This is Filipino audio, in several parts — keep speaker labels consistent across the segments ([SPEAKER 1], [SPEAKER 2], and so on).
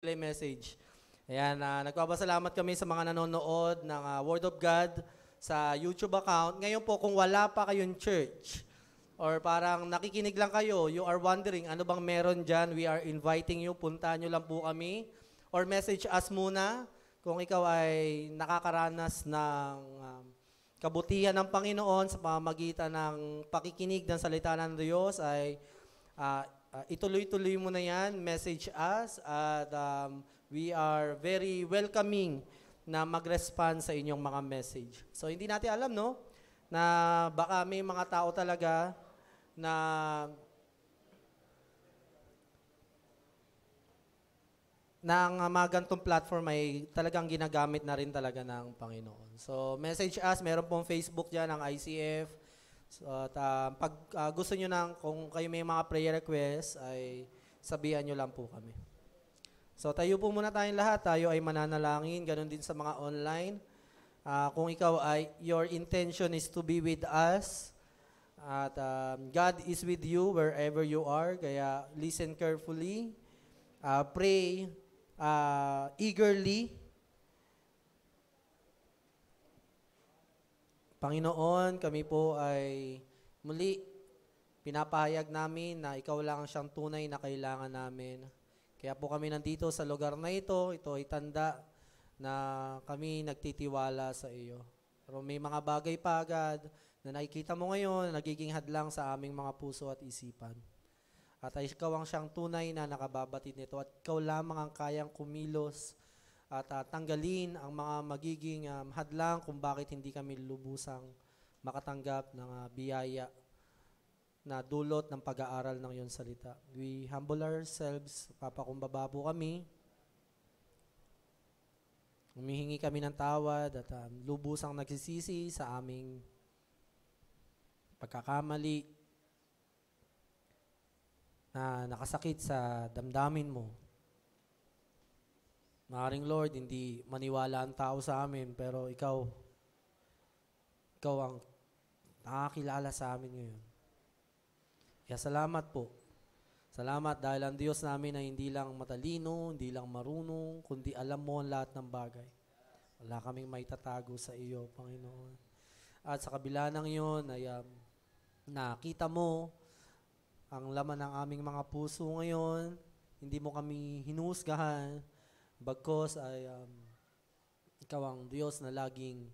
[SPEAKER 1] Play message. Ayan, uh, nagpapasalamat kami sa mga nanonood ng uh, Word of God sa YouTube account. Ngayon po, kung wala pa kayong church or parang nakikinig lang kayo, you are wondering ano bang meron dyan, we are inviting you, puntahan nyo lang po kami or message us muna kung ikaw ay nakakaranas ng um, kabutihan ng Panginoon sa pamagitan ng pakikinig ng salita ng Diyos ay uh, uh, ituloy-tuloy mo na yan, message us at um, we are very welcoming na mag-respond sa inyong mga message. So hindi natin alam no na baka may mga tao talaga na ng mga gantong platform ay talagang ginagamit na rin talaga ng Panginoon. So, message us. Meron pong Facebook dyan, ang ICF. So, at uh, pag uh, gusto nyo nang kung kayo may mga prayer request, ay sabihan nyo lang po kami. So tayo po muna tayong lahat, tayo ay mananalangin, ganun din sa mga online. Uh, kung ikaw ay, your intention is to be with us, at um, God is with you wherever you are, kaya listen carefully, uh, pray uh, eagerly, Panginoon, kami po ay muli pinapahayag namin na ikaw lang ang siyang tunay na kailangan namin. Kaya po kami nandito sa lugar na ito, ito ay tanda na kami nagtitiwala sa iyo. Pero may mga bagay pa agad na nakikita mo ngayon na nagiging hadlang sa aming mga puso at isipan. At ikaw ang siyang tunay na nakababatid nito at ikaw lamang ang kayang kumilos at uh, tanggalin ang mga magiging um, hadlang kung bakit hindi kami lubusang makatanggap ng uh, biyaya na dulot ng pag-aaral ng iyong salita. We humble ourselves, papakumbaba po kami. Umihingi kami ng tawad at um, lubusang nagsisisi sa aming pagkakamali na nakasakit sa damdamin mo Maring Lord, hindi maniwala ang tao sa amin, pero ikaw, ikaw ang nakakilala sa amin ngayon. Kaya salamat po. Salamat dahil ang Diyos namin ay hindi lang matalino, hindi lang marunong, kundi alam mo ang lahat ng bagay. Wala kaming maitatago sa iyo, Panginoon. At sa kabila ng iyon ay um, nakita mo ang laman ng aming mga puso ngayon, hindi mo kami hinusgahan, Bagkos ay um, ikaw ang Diyos na laging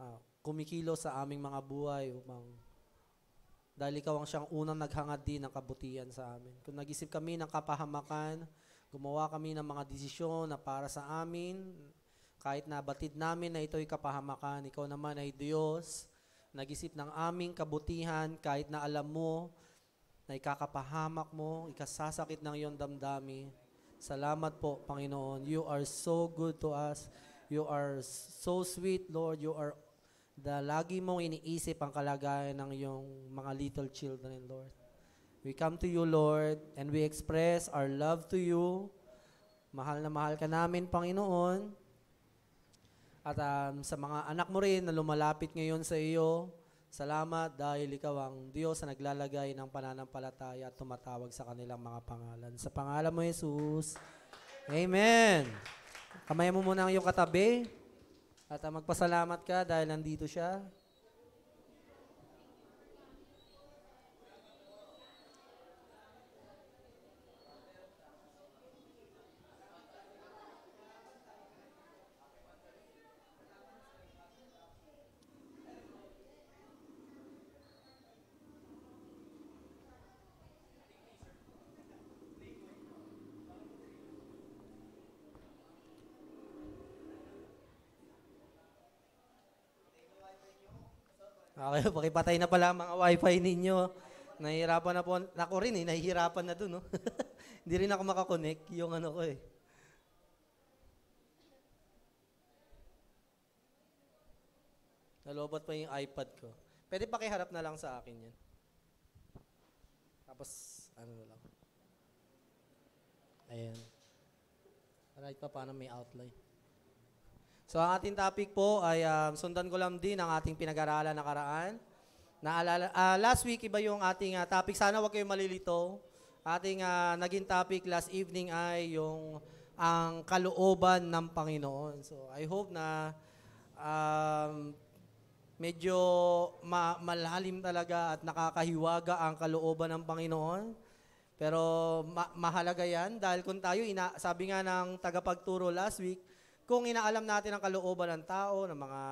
[SPEAKER 1] uh, kumikilo sa aming mga buhay upang dahil ikaw ang siyang unang naghangad din ng kabutihan sa amin. Kung nag-isip kami ng kapahamakan, gumawa kami ng mga desisyon na para sa amin, kahit nabatid namin na ito'y kapahamakan, ikaw naman ay Diyos, nag-isip ng aming kabutihan, kahit na alam mo na ikakapahamak mo, ikasasakit ng iyong damdamin. Salamat po, Panginoon. You are so good to us. You are so sweet, Lord. You are the lagi mong iniisip ang kalagayan ng iyong mga little children, Lord. We come to you, Lord, and we express our love to you. Mahal na mahal ka namin, Panginoon. At um, sa mga anak mo rin na lumalapit ngayon sa iyo, Salamat dahil ikaw ang Diyos na naglalagay ng pananampalataya at tumatawag sa kanilang mga pangalan. Sa pangalan mo, Jesus. Amen. Kamay mo muna ang iyong katabi at ah, magpasalamat ka dahil nandito siya. Okay, pakipatay na pala mga wifi ninyo. Nahihirapan na po. Ako rin eh, nahihirapan na dun. No? Hindi rin ako makakonek yung ano ko eh. Nalobot pa yung iPad ko. Pwede pakiharap na lang sa akin yan. Tapos, ano na lang. Ayan. Right pa, paano may outline. So ang ating topic po ay um, sundan ko lang din ang ating pinag-aralan nakaraan. Naalala, uh, last week iba yung ating uh, topic. Sana wag kayo malilito. Ating uh, naging topic last evening ay yung ang kalooban ng Panginoon. So I hope na um, medyo ma- malalim talaga at nakakahiwaga ang kalooban ng Panginoon. Pero ma- mahalaga yan dahil kung tayo, ina- sabi nga ng tagapagturo last week, kung inaalam natin ang kalooban ng tao, ng mga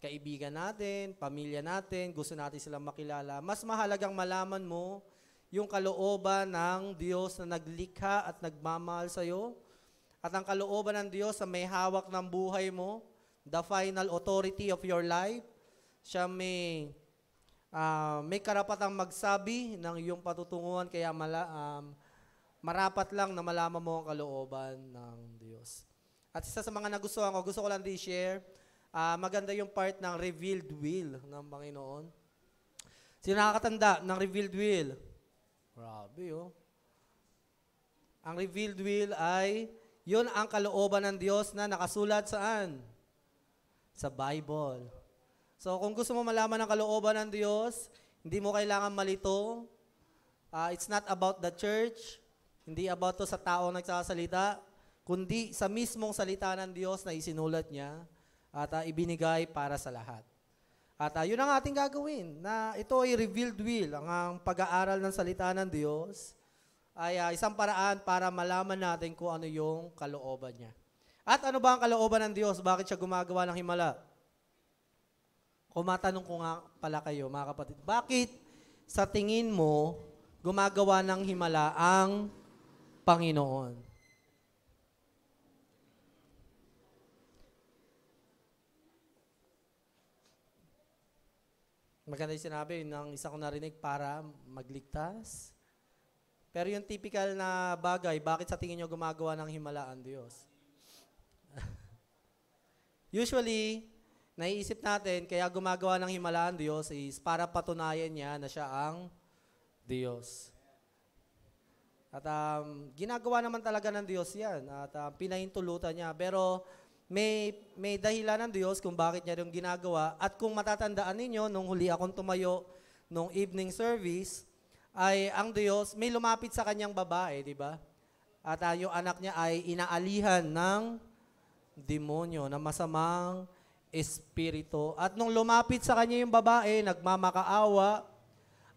[SPEAKER 1] kaibigan natin, pamilya natin, gusto natin silang makilala, mas mahalagang malaman mo yung kalooban ng Diyos na naglikha at nagmamahal sa iyo at ang kalooban ng Diyos na may hawak ng buhay mo, the final authority of your life. Siya may uh, may karapatang magsabi ng iyong patutunguhan kaya mala, um, marapat lang na malaman mo ang kalooban ng Diyos. At isa sa mga nagustuhan ko, gusto ko lang i-share, uh, maganda yung part ng revealed will ng Panginoon. Sino nakakatanda ng revealed will? Grabe, oh. Ang revealed will ay yun ang kalooban ng Diyos na nakasulat saan? Sa Bible. So kung gusto mo malaman ang kalooban ng Diyos, hindi mo kailangan malito. Uh, it's not about the church. Hindi about to sa taong nagsasalita kundi sa mismong salita ng Diyos na isinulat niya at uh, ibinigay para sa lahat. At uh, yun ang ating gagawin, na ito ay revealed will, ang, ang pag-aaral ng salita ng Diyos ay uh, isang paraan para malaman natin kung ano yung kalooban niya. At ano ba ang kalooban ng Diyos? Bakit siya gumagawa ng himala? Kung matanong ko nga pala kayo, mga kapatid, bakit sa tingin mo gumagawa ng himala ang Panginoon? maganda yung sinabi ng isa ko narinig para magligtas. Pero yung typical na bagay, bakit sa tingin nyo gumagawa ng himala ang Diyos? Usually, naiisip natin, kaya gumagawa ng himala ang Diyos is para patunayan niya na siya ang Diyos. At um, ginagawa naman talaga ng Diyos yan. At um, pinahintulutan niya. Pero may, may dahilan ng Diyos kung bakit niya yung ginagawa. At kung matatandaan ninyo, nung huli akong tumayo nung evening service, ay ang Diyos, may lumapit sa kanyang babae, di ba? At uh, yung anak niya ay inaalihan ng demonyo, na masamang espiritu. At nung lumapit sa kanya yung babae, nagmamakaawa,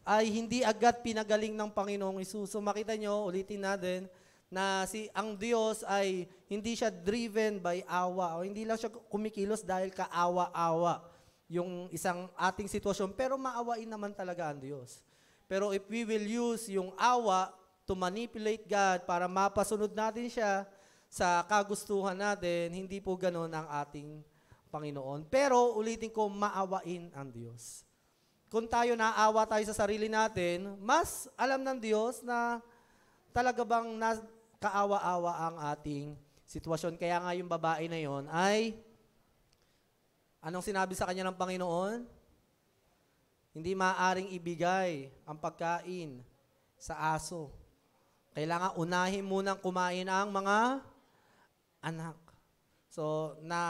[SPEAKER 1] ay hindi agad pinagaling ng Panginoong Isus. So makita nyo, ulitin natin, na si ang Diyos ay hindi siya driven by awa o hindi lang siya kumikilos dahil kaawa-awa yung isang ating sitwasyon pero maawain naman talaga ang Diyos. Pero if we will use yung awa to manipulate God para mapasunod natin siya sa kagustuhan natin, hindi po ganoon ang ating Panginoon. Pero ulitin ko, maawain ang Diyos. Kung tayo naawa tayo sa sarili natin, mas alam ng Diyos na talaga bang na, kaawa-awa ang ating sitwasyon. Kaya nga yung babae na yon ay, anong sinabi sa kanya ng Panginoon? Hindi maaring ibigay ang pagkain sa aso. Kailangan unahin munang kumain ang mga anak. So, na,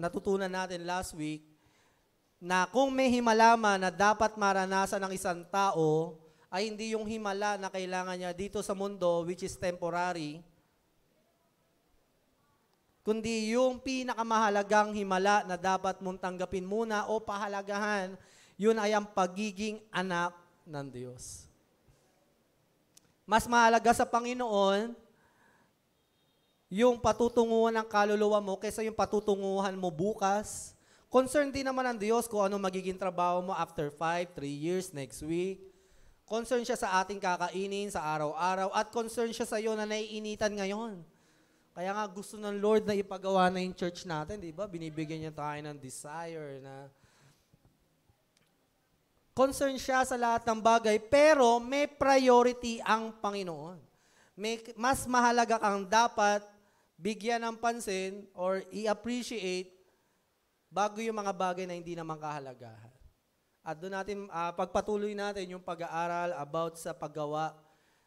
[SPEAKER 1] natutunan natin last week na kung may himalaman na dapat maranasan ng isang tao ay hindi yung himala na kailangan niya dito sa mundo, which is temporary, kundi yung pinakamahalagang himala na dapat mong tanggapin muna o pahalagahan, yun ay ang pagiging anak ng Diyos. Mas mahalaga sa Panginoon yung patutunguhan ng kaluluwa mo kaysa yung patutunguhan mo bukas. Concern din naman ang Diyos kung ano magiging trabaho mo after 5, 3 years, next week. Concern siya sa ating kakainin sa araw-araw at concern siya sa iyo na naiinitan ngayon. Kaya nga gusto ng Lord na ipagawa na yung church natin, di ba? Binibigyan niya tayo ng desire na concern siya sa lahat ng bagay, pero may priority ang Panginoon. May, mas mahalaga kang dapat bigyan ng pansin or i-appreciate bago yung mga bagay na hindi naman kahalagahan. At doon natin, uh, pagpatuloy natin yung pag-aaral about sa paggawa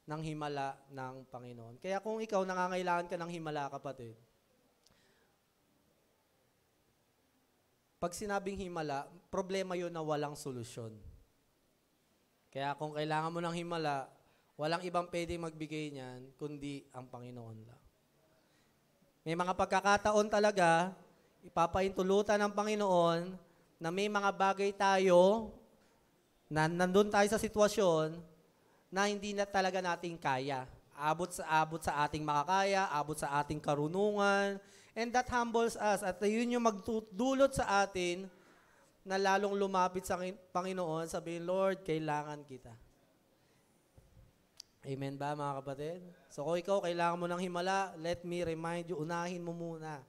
[SPEAKER 1] ng himala ng Panginoon. Kaya kung ikaw nangangailangan ka ng himala, kapatid, pag sinabing himala, problema yon na walang solusyon. Kaya kung kailangan mo ng himala, walang ibang pwedeng magbigay niyan, kundi ang Panginoon lang. May mga pagkakataon talaga, ipapaintulutan ng Panginoon na may mga bagay tayo na nandun tayo sa sitwasyon na hindi na talaga natin kaya. Abot sa abot sa ating makakaya, abot sa ating karunungan, and that humbles us. At yun yung magdulot sa atin na lalong lumapit sa Panginoon, sabihin, Lord, kailangan kita. Amen ba, mga kapatid? So kung ikaw, kailangan mo ng himala, let me remind you, unahin mo muna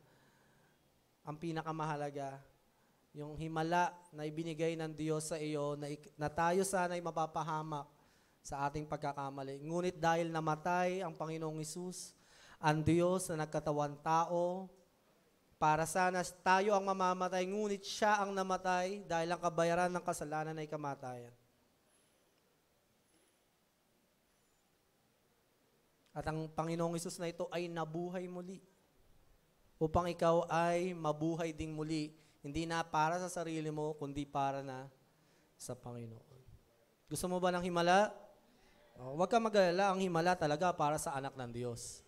[SPEAKER 1] ang pinakamahalaga yung himala na ibinigay ng Diyos sa iyo na, na tayo ay mapapahamak sa ating pagkakamali. Ngunit dahil namatay ang Panginoong Isus, ang Diyos na nagkatawan tao, para sana tayo ang mamamatay, ngunit siya ang namatay dahil ang kabayaran ng kasalanan ay kamatayan. At ang Panginoong Isus na ito ay nabuhay muli upang ikaw ay mabuhay ding muli hindi na para sa sarili mo, kundi para na sa Panginoon. Gusto mo ba ng himala? Oh, huwag ka magalala, ang himala talaga para sa anak ng Diyos.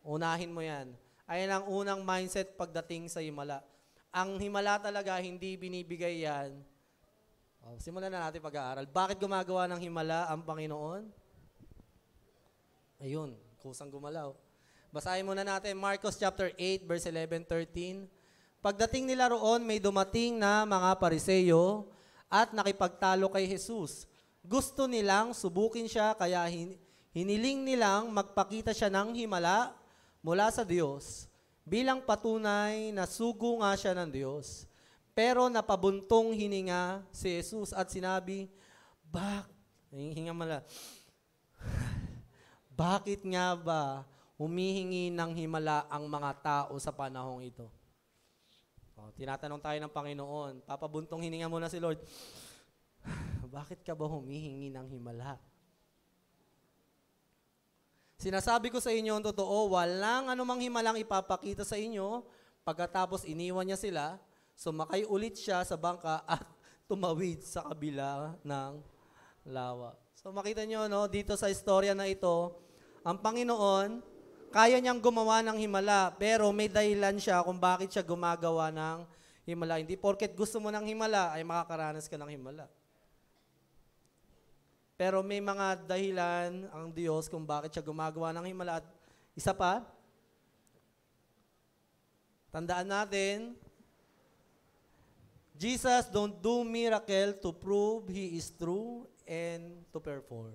[SPEAKER 1] Unahin mo yan. Ayan ang unang mindset pagdating sa himala. Ang himala talaga, hindi binibigay yan. Oh, simulan na natin pag-aaral. Bakit gumagawa ng himala ang Panginoon? Ayun, kusang gumalaw. Basahin muna natin Marcos chapter 8 verse 11, 13. Pagdating nila roon, may dumating na mga pariseyo at nakipagtalo kay Jesus. Gusto nilang subukin siya kaya hiniling nilang magpakita siya ng himala mula sa Diyos bilang patunay na sugo nga siya ng Diyos. Pero napabuntong hininga si Jesus at sinabi, Bak, hinga mala, bakit nga ba humihingi ng himala ang mga tao sa panahong ito? O, oh, tinatanong tayo ng Panginoon, papabuntong hininga muna si Lord, bakit ka ba humihingi ng himala? Sinasabi ko sa inyo ang totoo, walang anumang himalang ipapakita sa inyo pagkatapos iniwan niya sila, sumakay ulit siya sa bangka at tumawid sa kabila ng lawa. So makita niyo no, dito sa istorya na ito, ang Panginoon, kaya niyang gumawa ng himala, pero may dahilan siya kung bakit siya gumagawa ng himala. Hindi porket gusto mo ng himala, ay makakaranas ka ng himala. Pero may mga dahilan ang Diyos kung bakit siya gumagawa ng himala. At isa pa, tandaan natin, Jesus don't do miracle to prove He is true and to perform.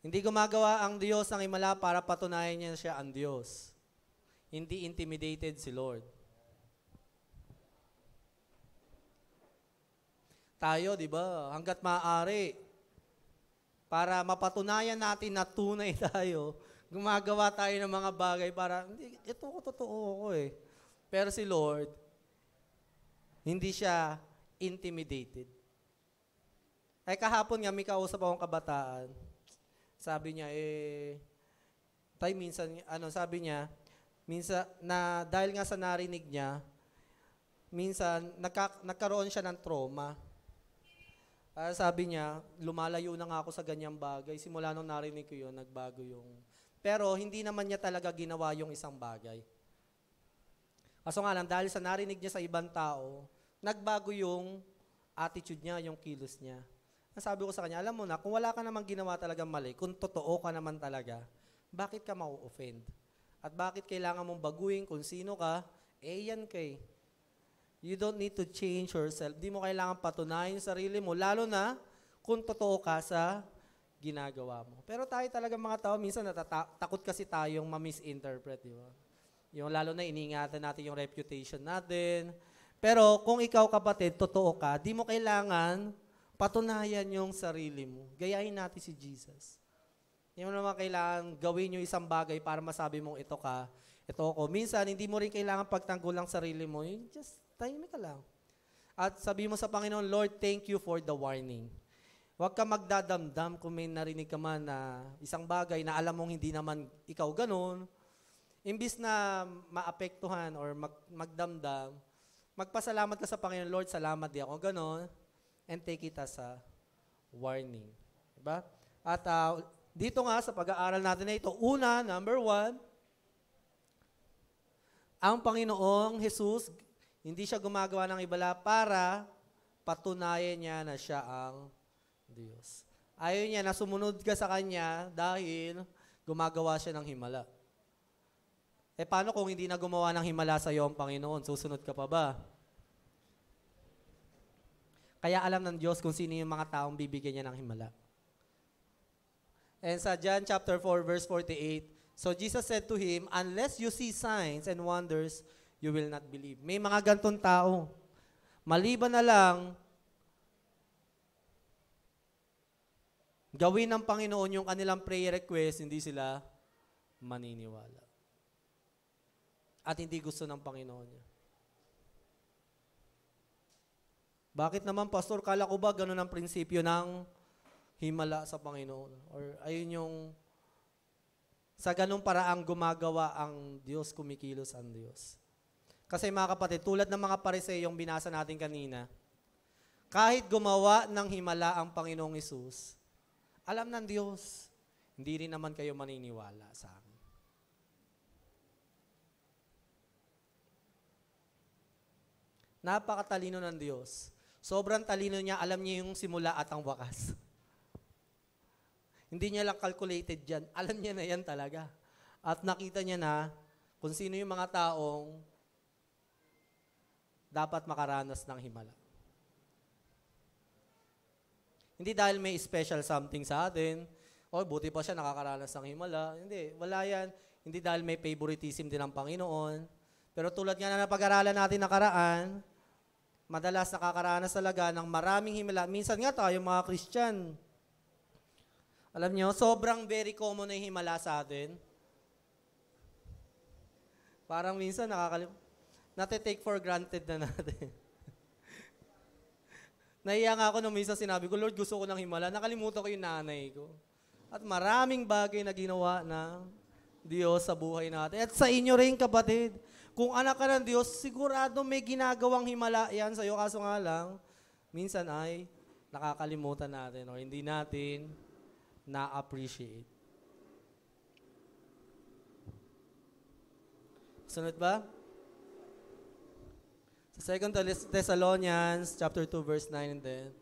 [SPEAKER 1] Hindi gumagawa ang Diyos ng himala para patunayan niya siya ang Diyos. Hindi intimidated si Lord. Tayo, di ba, hanggat maaari, para mapatunayan natin na tunay tayo, gumagawa tayo ng mga bagay para, hindi, ito ko totoo ko eh. Pero si Lord, hindi siya intimidated. Ay kahapon nga may kausap akong kabataan, sabi niya, eh, tayo minsan, ano, sabi niya, minsan, na dahil nga sa narinig niya, minsan, nagka, nagkaroon siya ng trauma. Para sabi niya, lumalayo na nga ako sa ganyang bagay. Simula nung narinig ko yun, nagbago yung... Pero hindi naman niya talaga ginawa yung isang bagay. Kaso nga lang, dahil sa narinig niya sa ibang tao, nagbago yung attitude niya, yung kilos niya. Ang sabi ko sa kanya, alam mo na, kung wala ka namang ginawa talaga mali, kung totoo ka naman talaga, bakit ka mau-offend? At bakit kailangan mong baguhin kung sino ka? Eh, yan kay. You don't need to change yourself. Di mo kailangan patunayin sarili mo, lalo na kung totoo ka sa ginagawa mo. Pero tayo talaga mga tao, minsan natatakot kasi tayong ma-misinterpret, di ba? Yung lalo na iningatan natin yung reputation natin. Pero kung ikaw kapatid, totoo ka, di mo kailangan Patunayan yung sarili mo. Gayahin natin si Jesus. Hindi mo naman kailangan gawin yung isang bagay para masabi mong ito ka, ito ako. Minsan, hindi mo rin kailangan pagtanggol ang sarili mo. just tahimik ka lang. At sabi mo sa Panginoon, Lord, thank you for the warning. Huwag ka magdadamdam kung may narinig ka man na isang bagay na alam mong hindi naman ikaw ganun. Imbis na maapektuhan or mag, magdamdam, magpasalamat ka sa Panginoon, Lord, salamat di ako ganun and take it as a warning. Diba? At uh, dito nga sa pag-aaral natin na ito, una, number one, ang Panginoong Jesus, hindi siya gumagawa ng ibala para patunayan niya na siya ang Diyos. Ayaw niya na sumunod ka sa Kanya dahil gumagawa siya ng himala. Eh paano kung hindi na gumawa ng himala sa iyo ang Panginoon? Susunod ka pa ba? Kaya alam ng Diyos kung sino yung mga taong bibigyan niya ng himala. And sa John chapter 4 verse 48, so Jesus said to him, unless you see signs and wonders, you will not believe. May mga gantong tao. Maliban na lang gawin ng Panginoon yung kanilang prayer request, hindi sila maniniwala. At hindi gusto ng Panginoon niya. Bakit naman, Pastor? Kala ko ba ganun ang prinsipyo ng himala sa Panginoon? Or ayun yung sa ganung paraang gumagawa ang Diyos, kumikilos ang Diyos. Kasi mga kapatid, tulad ng mga pariseyong binasa natin kanina, kahit gumawa ng himala ang Panginoong Isus, alam ng Diyos, hindi rin naman kayo maniniwala sa akin. Napakatalino ng Diyos. Sobrang talino niya, alam niya yung simula at ang wakas. Hindi niya lang calculated yan. Alam niya na yan talaga. At nakita niya na kung sino yung mga taong dapat makaranas ng himala. Hindi dahil may special something sa atin, oh, buti pa siya nakakaranas ng himala. Hindi, wala yan. Hindi dahil may favoritism din ng Panginoon. Pero tulad nga na napag-aralan natin nakaraan, madalas nakakaranas talaga ng maraming himala. Minsan nga tayo mga Christian, alam nyo, sobrang very common na yung himala sa atin. Parang minsan nakakalim... Nate-take for granted na natin. Naiya nga ako nung minsan sinabi ko, Lord, gusto ko ng himala. Nakalimutan ko yung nanay ko. At maraming bagay na ginawa na Diyos sa buhay natin. At sa inyo rin, kapatid. Kung anak ka ng Diyos, sigurado may ginagawang himala yan sa'yo. Kaso nga lang, minsan ay nakakalimutan natin o hindi natin na-appreciate. Sunod ba? Sa 2 Thessalonians chapter 2 verse 9 and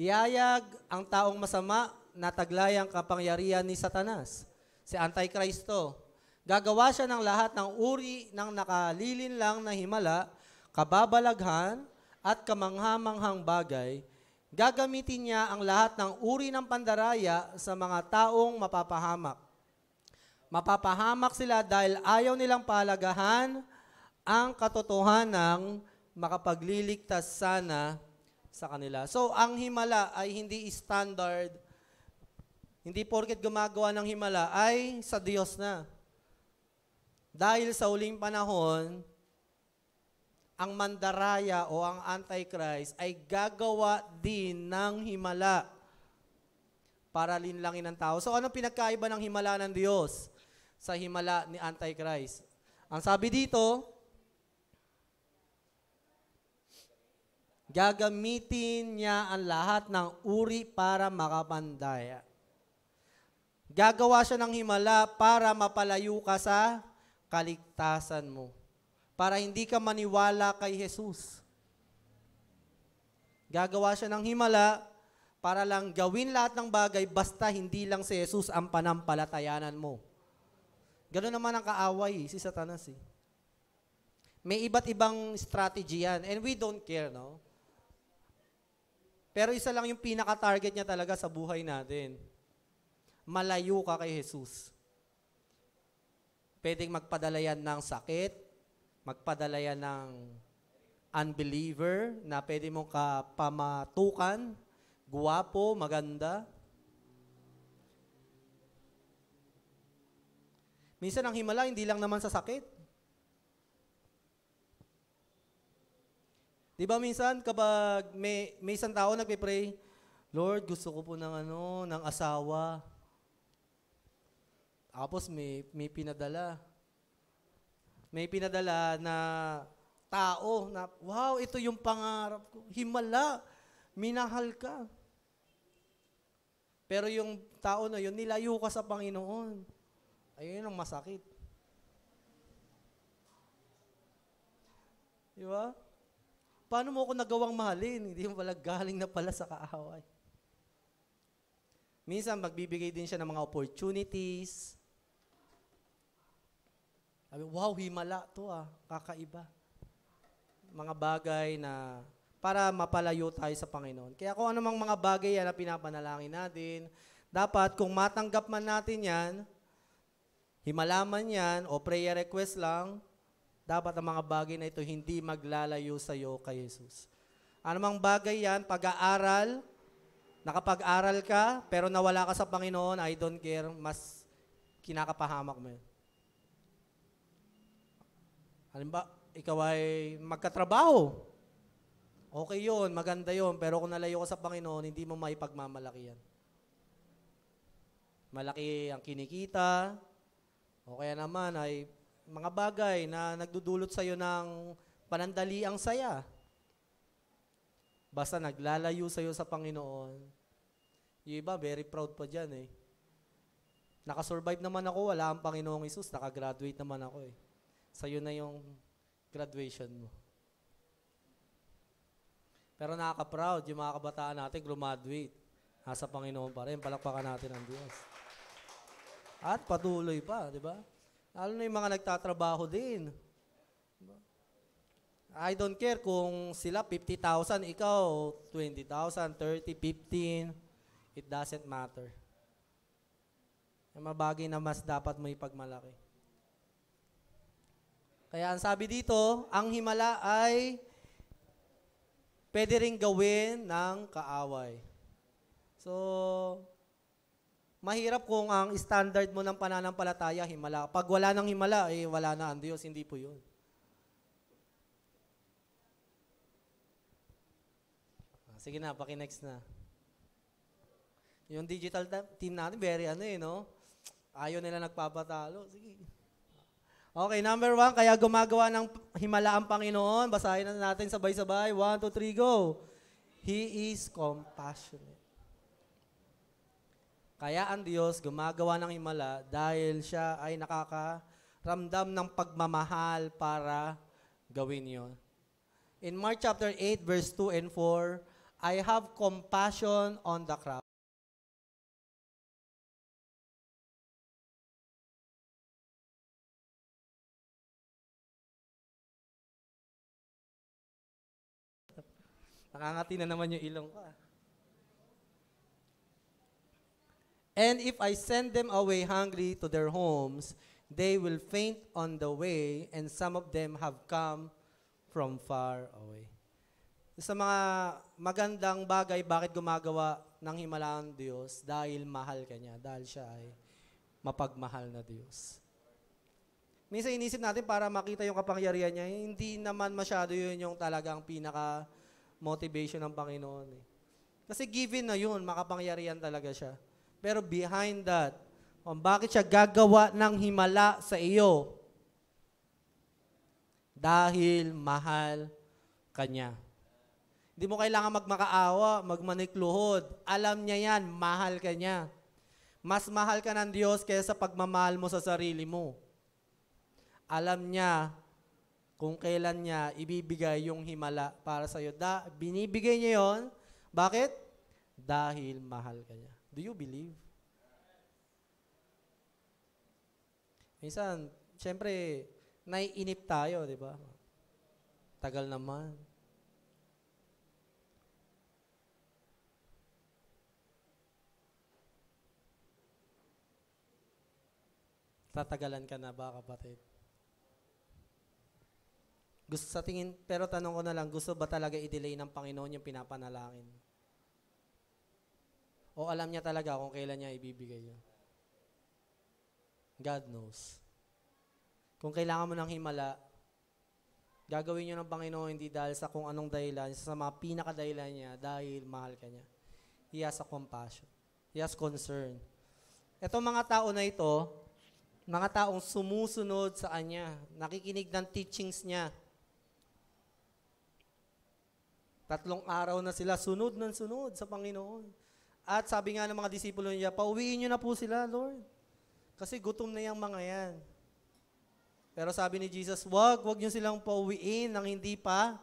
[SPEAKER 1] 10, Iyayag ang taong masama na taglayang kapangyarihan ni Satanas, si Antichristo, Gagawa siya ng lahat ng uri ng nakalilin lang na himala, kababalaghan, at kamanghamanghang bagay, gagamitin niya ang lahat ng uri ng pandaraya sa mga taong mapapahamak. Mapapahamak sila dahil ayaw nilang palagahan ang katotohanang makapagliligtas sana sa kanila. So, ang himala ay hindi standard. Hindi porket gumagawa ng himala ay sa Diyos na. Dahil sa huling panahon, ang mandaraya o ang antichrist ay gagawa din ng himala para linlangin ng tao. So ano pinagkaiba ng himala ng Diyos sa himala ni antichrist? Ang sabi dito, gagamitin niya ang lahat ng uri para makapandaya. Gagawa siya ng himala para mapalayo ka sa kaligtasan mo. Para hindi ka maniwala kay Jesus. Gagawa siya ng himala para lang gawin lahat ng bagay basta hindi lang si Jesus ang panampalatayanan mo. Ganoon naman ang kaaway si Satanas eh. May iba't ibang strategy yan and we don't care, no? Pero isa lang yung pinaka-target niya talaga sa buhay natin. Malayo ka kay Jesus. Pwedeng magpadala yan ng sakit, magpadala yan ng unbeliever na pwede mong kapamatukan, guwapo, maganda. Minsan ang himala, hindi lang naman sa sakit. Di ba minsan kapag may, may isang tao nagpe-pray, Lord, gusto ko po ng ano, ng asawa tapos may, may pinadala. May pinadala na tao na, wow, ito yung pangarap ko. Himala, minahal ka. Pero yung tao na yun, nilayo ka sa Panginoon. Ayun ang masakit. Di ba? Paano mo ako nagawang mahalin? Hindi yung pala galing na pala sa kaaway. Minsan, magbibigay din siya ng mga opportunities, sabi, wow, himala to ah, kakaiba. Mga bagay na para mapalayo tayo sa Panginoon. Kaya kung anumang mga bagay yan na pinapanalangin natin, dapat kung matanggap man natin yan, himalaman yan o prayer request lang, dapat ang mga bagay na ito hindi maglalayo sa iyo kay Jesus. Anumang bagay yan, pag-aaral, nakapag-aral ka, pero nawala ka sa Panginoon, I don't care, mas kinakapahamak mo yun. Halimbawa, ikaw ay magkatrabaho. Okay yon, maganda yon, pero kung nalayo ka sa Panginoon, hindi mo maipagmamalaki yan. Malaki ang kinikita, o kaya naman ay mga bagay na nagdudulot sa iyo ng panandaliang saya. Basta naglalayo sa iyo sa Panginoon. Yung iba, very proud pa dyan eh. Nakasurvive naman ako, wala ang Panginoong Isus, nakagraduate naman ako eh sa'yo na yung graduation mo. Pero nakaka-proud yung mga kabataan natin graduate. Nasa Panginoon pa rin. Palakpakan natin ang Diyos. At patuloy pa, di ba? Lalo na yung mga nagtatrabaho din. I don't care kung sila 50,000, ikaw 20,000, 30, 15. It doesn't matter. Yung mabagay na mas dapat mo ipagmalaki. Kaya ang sabi dito, ang himala ay pwede rin gawin ng kaaway. So, mahirap kung ang standard mo ng pananampalataya, himala. Pag wala ng himala, eh wala na ang Diyos, hindi po yun. Ah, sige na, paki-next na. Yung digital team natin, very ano eh, no? Ayaw nila nagpapatalo. Sige. Okay, number one, kaya gumagawa ng himala ang Panginoon. Basahin na natin sabay-sabay. One, two, three, go. He is compassionate. Kaya ang Diyos gumagawa ng himala dahil siya ay nakakaramdam ng pagmamahal para gawin yon. In Mark chapter 8, verse 2 and 4, I have compassion on the crowd. Nakangati na naman yung ilong ko. Ah. And if I send them away hungry to their homes, they will faint on the way, and some of them have come from far away. Sa mga magandang bagay, bakit gumagawa ng himala ang Diyos? Dahil mahal ka niya, dahil siya ay mapagmahal na Diyos. Minsan inisip natin para makita yung kapangyarihan niya, hindi naman masyado yun yung talagang pinaka- motivation ng Panginoon. Eh. Kasi given na yun, makapangyarihan talaga siya. Pero behind that, kung bakit siya gagawa ng himala sa iyo, dahil mahal kanya. Hindi mo kailangan magmakaawa, magmanikluhod. Alam niya yan, mahal ka niya. Mas mahal ka ng Diyos kaysa pagmamahal mo sa sarili mo. Alam niya kung kailan niya ibibigay yung himala para sa'yo. Da, binibigay niya yon. Bakit? Dahil mahal ka niya. Do you believe? Minsan, syempre, naiinip tayo, di ba? Tagal naman. Tatagalan ka na ba, kapatid? Gusto sa tingin, pero tanong ko na lang, gusto ba talaga i-delay ng Panginoon yung pinapanalangin? O alam niya talaga kung kailan niya ibibigay yun? God knows. Kung kailangan mo ng himala, gagawin niyo ng Panginoon hindi dahil sa kung anong dahilan, sa mga pinakadahilan niya, dahil mahal ka niya. He has a compassion. He has concern. Itong mga tao na ito, mga taong sumusunod sa Kanya, nakikinig ng teachings niya, Tatlong araw na sila sunod ng sunod sa Panginoon. At sabi nga ng mga disipulo niya, pauwiin niyo na po sila, Lord. Kasi gutom na yung mga yan. Pero sabi ni Jesus, wag, wag niyo silang pauwiin nang hindi pa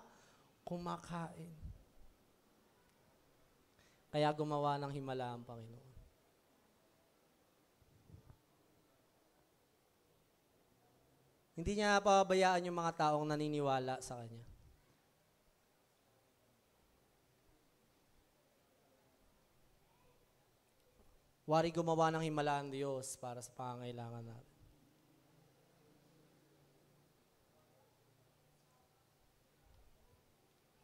[SPEAKER 1] kumakain. Kaya gumawa ng himala ang Panginoon. Hindi niya pabayaan yung mga taong naniniwala sa Kanya. Wari gumawa ng himala ang Diyos para sa pangangailangan natin.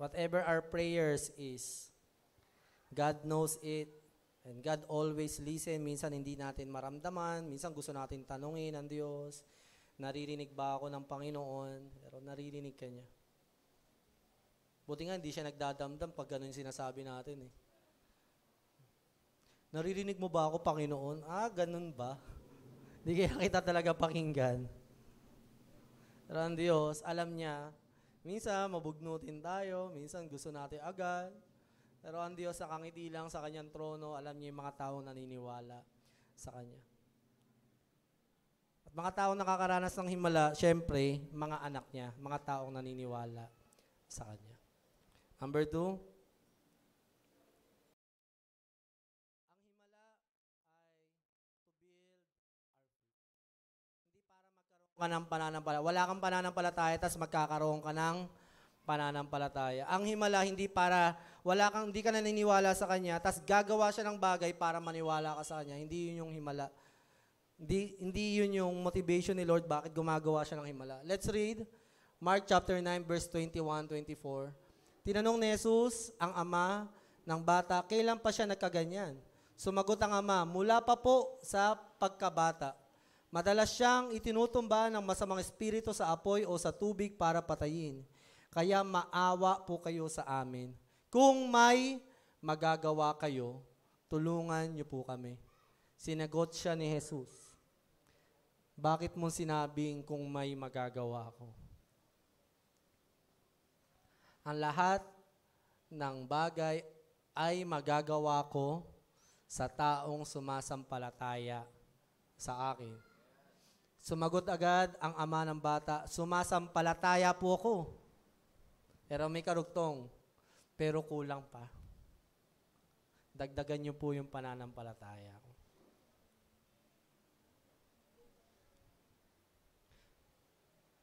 [SPEAKER 1] Whatever our prayers is, God knows it and God always listen. Minsan hindi natin maramdaman, minsan gusto natin tanungin ang Diyos, naririnig ba ako ng Panginoon, pero naririnig Kanya. Buti nga hindi siya nagdadamdam pag ganun sinasabi natin eh. Naririnig mo ba ako, Panginoon? Ah, ganun ba? Hindi kaya kita talaga pakinggan. Pero ang Diyos, alam niya, minsan mabugnutin tayo, minsan gusto natin agad. Pero ang Diyos nakangiti lang sa kanyang trono, alam niya yung mga tao naniniwala sa kanya. At mga tao nakakaranas ng himala, syempre, mga anak niya, mga taong naniniwala sa kanya. Number two, ka ng pananampalataya. Wala kang pananampalataya, tapos magkakaroon ka ng pananampalataya. Ang himala, hindi para, wala kang, hindi ka naniniwala sa Kanya, tapos gagawa siya ng bagay para maniwala ka sa Kanya. Hindi yun yung himala. Hindi, hindi yun yung motivation ni Lord bakit gumagawa siya ng himala. Let's read Mark chapter 9, verse 21-24. Tinanong ni Jesus, ang ama ng bata, kailan pa siya nagkaganyan? Sumagot ang ama, mula pa po sa pagkabata. Madalas siyang itinutumba ng masamang espiritu sa apoy o sa tubig para patayin. Kaya maawa po kayo sa amin. Kung may magagawa kayo, tulungan niyo po kami. Sinagot siya ni Jesus. Bakit mo sinabing kung may magagawa ako? Ang lahat ng bagay ay magagawa ko sa taong sumasampalataya sa akin. Sumagot agad ang ama ng bata, sumasampalataya po ako. Pero may karugtong, pero kulang pa. Dagdagan niyo po yung pananampalataya ko.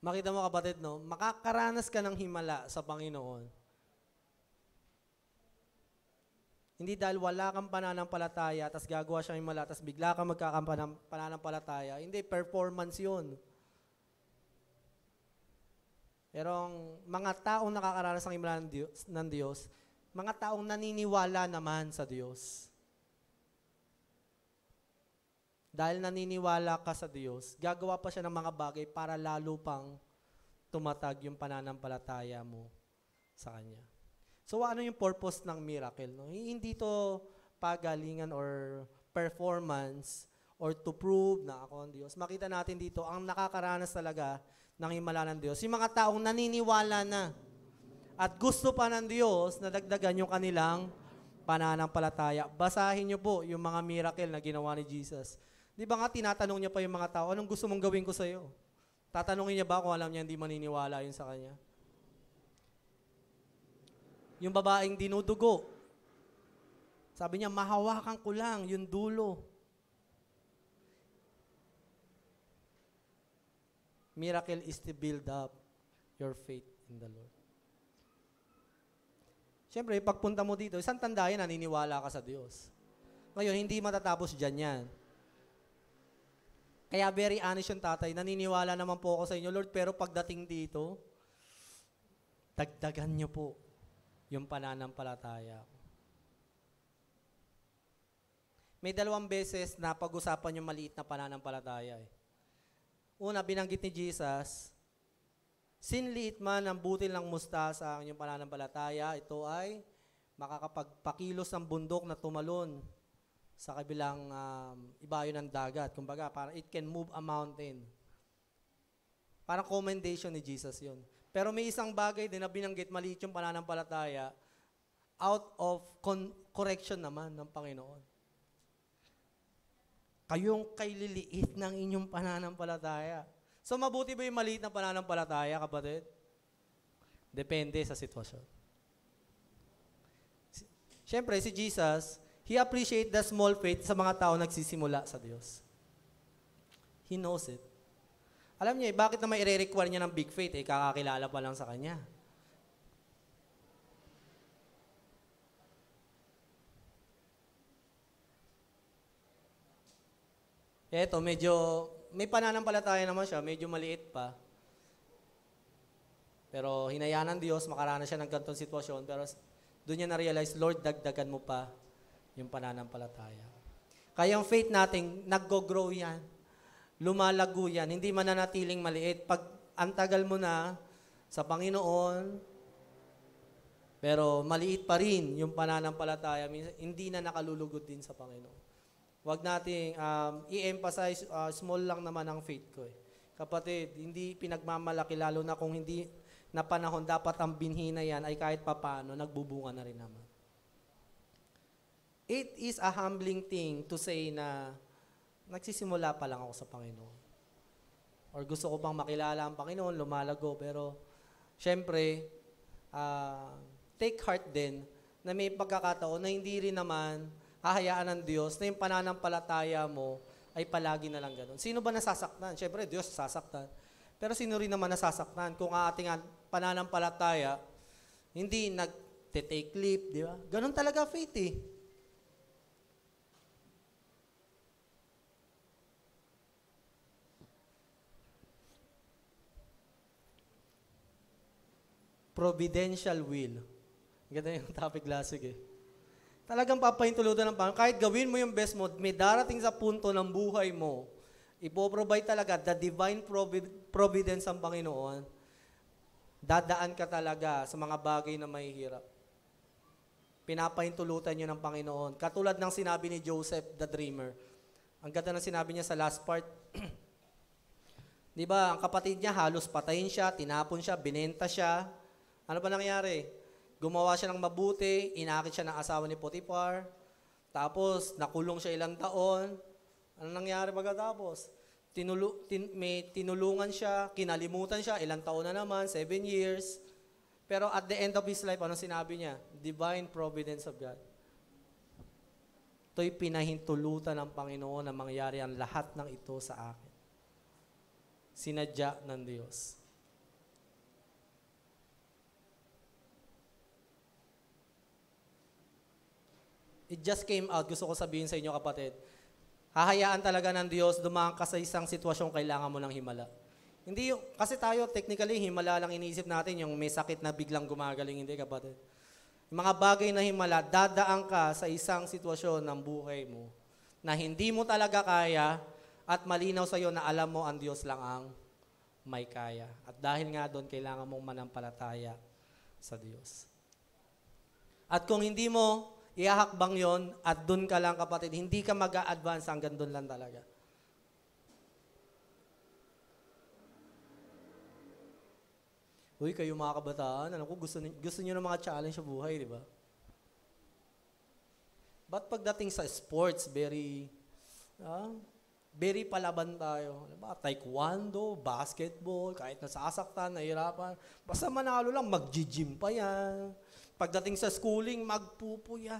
[SPEAKER 1] Makita mo kapatid, no? Makakaranas ka ng himala sa Panginoon Hindi dahil wala kang pananampalataya, tas gagawa siya ng mala, tas bigla kang pananampalataya. Hindi, performance yun. Pero ang mga taong nakakaranas ng himala ng Diyos, ng Diyos, mga taong naniniwala naman sa Diyos. Dahil naniniwala ka sa Diyos, gagawa pa siya ng mga bagay para lalo pang tumatag yung pananampalataya mo sa Kanya. So ano yung purpose ng miracle? No? Hindi to pagalingan or performance or to prove na ako ang Diyos. Makita natin dito, ang nakakaranas talaga ng himala ng Diyos. Yung mga taong naniniwala na at gusto pa ng Diyos na dagdagan yung kanilang pananampalataya. Basahin niyo po yung mga miracle na ginawa ni Jesus. Di ba nga tinatanong niya pa yung mga tao, anong gusto mong gawin ko sa iyo? Tatanungin niya ba kung alam niya hindi maniniwala yun sa kanya? yung babaeng dinudugo. Sabi niya, mahawakan ko lang yung dulo. Miracle is to build up your faith in the Lord. Siyempre, pagpunta mo dito, isang tanda yan, naniniwala ka sa Diyos. Ngayon, hindi matatapos dyan yan. Kaya very honest yung tatay, naniniwala naman po ako sa inyo, Lord, pero pagdating dito, dagdagan niyo po yung pananampalataya May dalawang beses na pag-usapan yung maliit na pananampalataya. Eh. Una, binanggit ni Jesus, Sinliit man ang butil ng mustasa ang inyong pananampalataya, ito ay makakapagpakilos ng bundok na tumalon sa kabilang um, ibayo ng dagat. Kumbaga, para it can move a mountain. Parang commendation ni Jesus yon. Pero may isang bagay din na binanggit, maliit yung pananampalataya, out of con- correction naman ng Panginoon. Kayong kaililiit ng inyong pananampalataya. So mabuti ba yung maliit na pananampalataya, kapatid? Depende sa sitwasyon. Siyempre, si Jesus, He appreciate the small faith sa mga tao nagsisimula sa Diyos. He knows it. Alam niyo, eh, bakit naman i-require niya ng big faith? Eh, kakakilala pa lang sa kanya. Eto, medyo, may pananampalataya naman siya, medyo maliit pa. Pero hinayaan ng Diyos, makaranas siya ng gantong sitwasyon. Pero doon niya na-realize, Lord, dagdagan mo pa yung pananampalataya. Kaya yung faith natin, nag-grow yan lumalago yan. Hindi mananatiling maliit. Pag antagal mo na sa Panginoon, pero maliit pa rin yung pananampalataya. Hindi na nakalulugod din sa Panginoon. Huwag nating um, i-emphasize, uh, small lang naman ang faith ko. Eh. Kapatid, hindi pinagmamalaki lalo na kung hindi na panahon dapat ang binhi na yan ay kahit papano, nagbubunga na rin naman. It is a humbling thing to say na nagsisimula pa lang ako sa Panginoon. Or gusto ko pang makilala ang Panginoon, lumalago, pero syempre, uh, take heart din na may pagkakataon na hindi rin naman hahayaan ng Diyos na yung pananampalataya mo ay palagi na lang ganun. Sino ba nasasaktan? Syempre, Diyos sasaktan. Pero sino rin naman nasasaktan kung ang ating pananampalataya hindi nag-take leap, di ba? Ganun talaga faith eh. Providential will. Ganda yung topic last week eh. Talagang papahintulutan ng Panginoon. Kahit gawin mo yung best mo, may darating sa punto ng buhay mo, ipoprovide talaga the divine providence ang Panginoon. Dadaan ka talaga sa mga bagay na mahihirap. Pinapahintulutan yun ng Panginoon. Katulad ng sinabi ni Joseph the dreamer. Ang ganda ng sinabi niya sa last part. Di ba, ang kapatid niya halos patayin siya, tinapon siya, binenta siya, ano pa nangyari? Gumawa siya ng mabuti, inakit siya ng asawa ni Potiphar, tapos nakulong siya ilang taon. Ano nangyari pagkatapos? Tinulu, tin, may tinulungan siya, kinalimutan siya, ilang taon na naman, seven years. Pero at the end of his life, ano sinabi niya? Divine providence of God. Ito'y pinahintulutan ng Panginoon na mangyari ang lahat ng ito sa akin. Sinadya ng Diyos. it just came out, gusto ko sabihin sa inyo kapatid, hahayaan talaga ng Diyos dumaan ka sa isang sitwasyon kailangan mo ng himala. Hindi, kasi tayo technically himala lang iniisip natin yung may sakit na biglang gumagaling, hindi kapatid. Mga bagay na himala, dadaan ka sa isang sitwasyon ng buhay mo na hindi mo talaga kaya at malinaw sa iyo na alam mo ang Diyos lang ang may kaya. At dahil nga doon, kailangan mong manampalataya sa Diyos. At kung hindi mo ihahakbang yon at dun ka lang kapatid. Hindi ka mag advance hanggang dun lang talaga. Uy, kayo mga kabataan, ano ko, gusto, gusto niyo ng mga challenge sa buhay, di ba? But pagdating sa sports, very, ah, very palaban tayo. Ano ba? Taekwondo, basketball, kahit nasasaktan, nahirapan. Basta manalo lang, mag-gym pa yan. Pagdating sa schooling, magpupuya.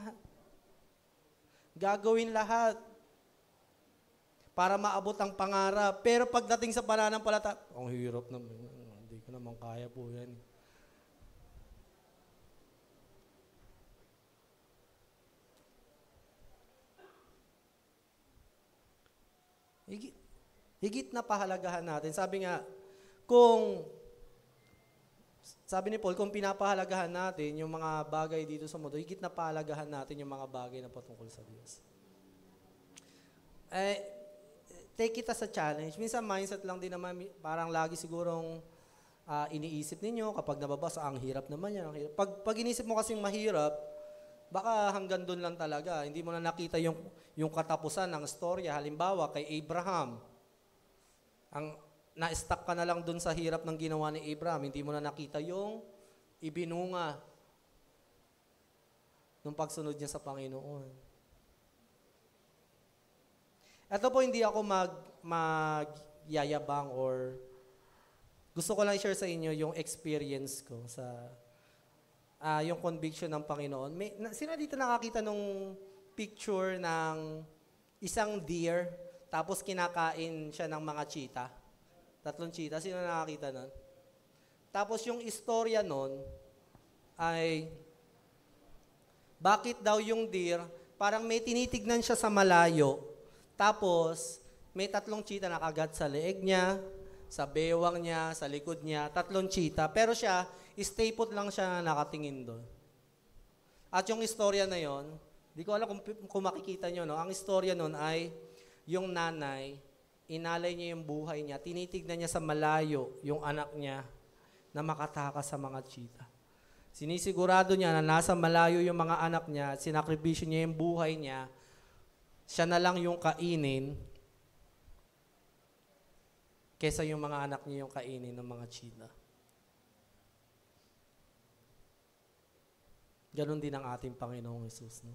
[SPEAKER 1] Gagawin lahat para maabot ang pangarap. Pero pagdating sa pananampalataya, ang hirap naman. Hindi ko naman kaya po yan. Higit, higit na pahalagahan natin. Sabi nga, kung sabi ni Paul, kung pinapahalagahan natin yung mga bagay dito sa mundo, higit na pahalagahan natin yung mga bagay na patungkol sa Diyos. Eh, take it as a challenge. Minsan mindset lang din naman, parang lagi sigurong uh, iniisip ninyo kapag nababasa, ang hirap naman yan. hirap. Pag, pag inisip mo kasing mahirap, baka hanggang doon lang talaga. Hindi mo na nakita yung, yung katapusan ng storya. Halimbawa, kay Abraham. Ang na-stuck ka na lang dun sa hirap ng ginawa ni Abraham. Hindi mo na nakita yung ibinunga nung pagsunod niya sa Panginoon. Ito po hindi ako mag magyayabang or gusto ko lang i-share sa inyo yung experience ko sa uh, yung conviction ng Panginoon. May, na, sino dito nakakita nung picture ng isang deer tapos kinakain siya ng mga cheetah? Tatlong cheetah. Sino nakakita nun? Tapos yung istorya nun ay bakit daw yung deer parang may tinitignan siya sa malayo tapos may tatlong cheetah nakagat sa leeg niya, sa bewang niya, sa likod niya, tatlong cheetah. Pero siya, stay put lang siya na nakatingin doon. At yung istorya na yon, di ko alam kung, kung makikita nyo, no? ang istorya nun ay yung nanay inalay niya yung buhay niya, tinitignan niya sa malayo yung anak niya na makatakas sa mga chita. Sinisigurado niya na nasa malayo yung mga anak niya, sinakripisyo niya yung buhay niya, siya na lang yung kainin kesa yung mga anak niya yung kainin ng mga chita. Ganon din ang ating Panginoong Yesus. No?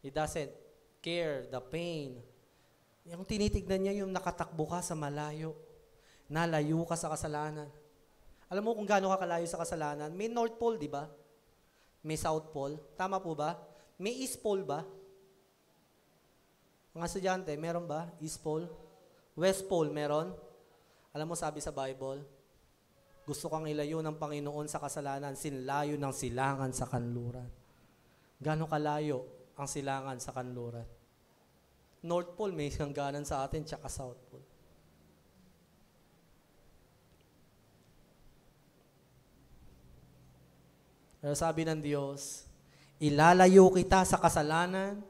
[SPEAKER 1] He doesn't care the pain. Yung tinitignan niya yung nakatakbo ka sa malayo. Nalayo ka sa kasalanan. Alam mo kung gaano ka kalayo sa kasalanan? May North Pole, di ba? May South Pole. Tama po ba? May East Pole ba? Mga estudyante, meron ba? East Pole? West Pole, meron? Alam mo, sabi sa Bible, gusto kang ilayo ng Panginoon sa kasalanan, sinlayo ng silangan sa kanluran. Gano'ng kalayo? ang silangan sa kanluran. North Pole may hangganan sa atin, tsaka South Pole. Pero sabi ng Diyos, ilalayo kita sa kasalanan,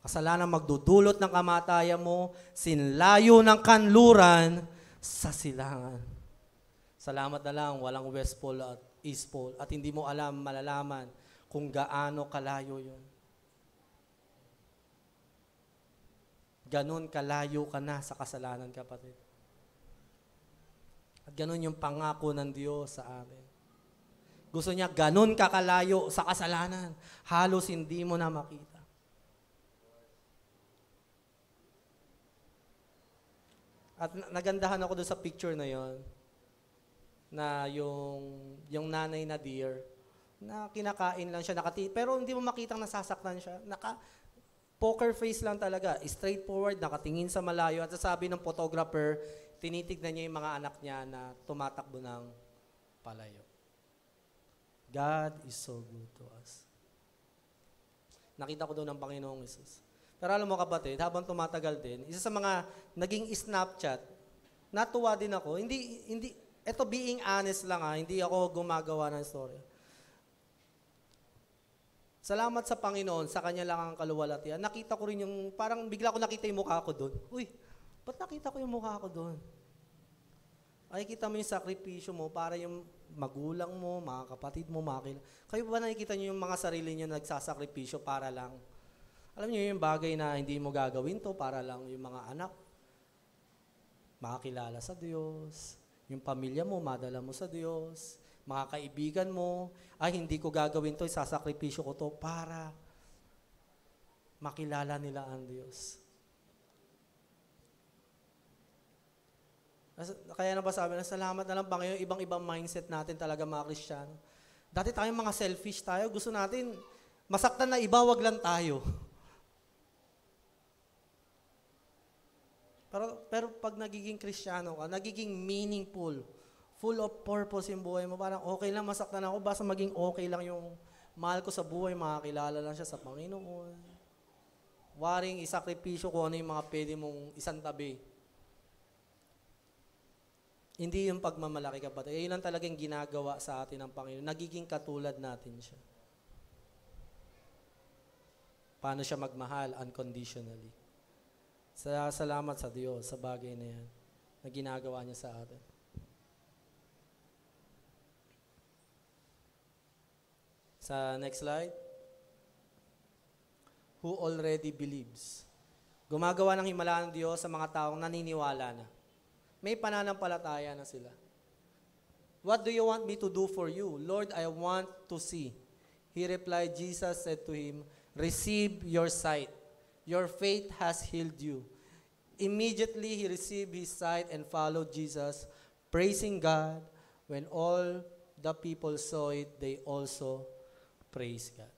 [SPEAKER 1] kasalanan magdudulot ng kamatayan mo, sinlayo ng kanluran sa silangan. Salamat na lang, walang West Pole at East Pole, at hindi mo alam, malalaman kung gaano kalayo yun. ganun kalayo ka na sa kasalanan, kapatid. At ganun yung pangako ng Diyos sa atin. Gusto niya ganun kakalayo sa kasalanan. Halos hindi mo na makita. At nagandahan ako doon sa picture na yon na yung yung nanay na deer na kinakain lang siya nakati pero hindi mo makitang nasasaktan siya naka poker face lang talaga. Straightforward, nakatingin sa malayo. At sasabi ng photographer, tinitignan niya yung mga anak niya na tumatakbo ng palayo. God is so good to us. Nakita ko doon ang Panginoong Isus. Pero alam mo kapatid, habang tumatagal din, isa sa mga naging Snapchat, natuwa din ako. Hindi, hindi, eto being honest lang ha, ah. hindi ako gumagawa ng story. Salamat sa Panginoon, sa Kanya lang ang kaluwalhatian. Nakita ko rin yung, parang bigla ko nakita yung mukha ko doon. Uy, ba't nakita ko yung mukha ko doon? Ay, kita mo yung sakripisyo mo para yung magulang mo, mga kapatid mo, mga kila. Kayo ba nakikita niyo yung mga sarili niyo na nagsasakripisyo para lang? Alam niyo yung bagay na hindi mo gagawin to para lang yung mga anak makakilala sa Diyos, yung pamilya mo madala mo sa Diyos, mga kaibigan mo, ay hindi ko gagawin to, isasakripisyo ko to para makilala nila ang Diyos. Kaya na ba sabi na, salamat na lang ba ngayon, ibang-ibang mindset natin talaga mga Kristiyano. Dati tayong mga selfish tayo, gusto natin, masaktan na iba, wag lang tayo. Pero, pero pag nagiging Kristiyano ka, nagiging meaningful full of purpose yung buhay mo. Parang okay lang, masaktan ako, basta maging okay lang yung mahal ko sa buhay, makakilala lang siya sa Panginoon. Waring isakripisyo ko ano yung mga pwede mong isang tabi. Hindi yung pagmamalaki kapatid. Yun lang talagang ginagawa sa atin ng Panginoon. Nagiging katulad natin siya. Paano siya magmahal unconditionally. Salamat sa Diyos sa bagay na yan na ginagawa niya sa atin. Sa next slide. Who already believes. Gumagawa ng himala ng Diyos sa mga taong naniniwala na. May pananampalataya na sila. What do you want me to do for you? Lord, I want to see. He replied, Jesus said to him, Receive your sight. Your faith has healed you. Immediately he received his sight and followed Jesus, praising God. When all the people saw it, they also Praise God.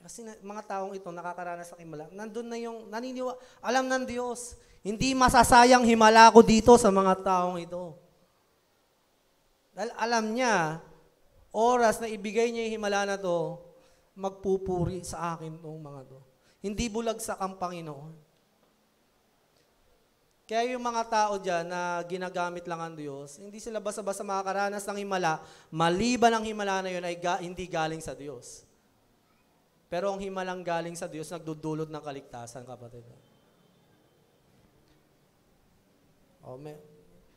[SPEAKER 1] Kasi na, mga taong ito nakakaranas ng himala. Nandun na yung naniniwa, alam ng Diyos, hindi masasayang himala ko dito sa mga taong ito. Dahil alam niya, oras na ibigay niya yung himala na to, magpupuri sa akin tong mga to. Hindi bulag sa ang Panginoon. Kaya yung mga tao dyan na ginagamit lang ang Diyos, hindi sila basta-basta makakaranas ng himala, maliban ang himala na yun ay ga- hindi galing sa Diyos. Pero ang himalang galing sa Diyos, nagdudulot ng kaligtasan, kapatid. Oh, may,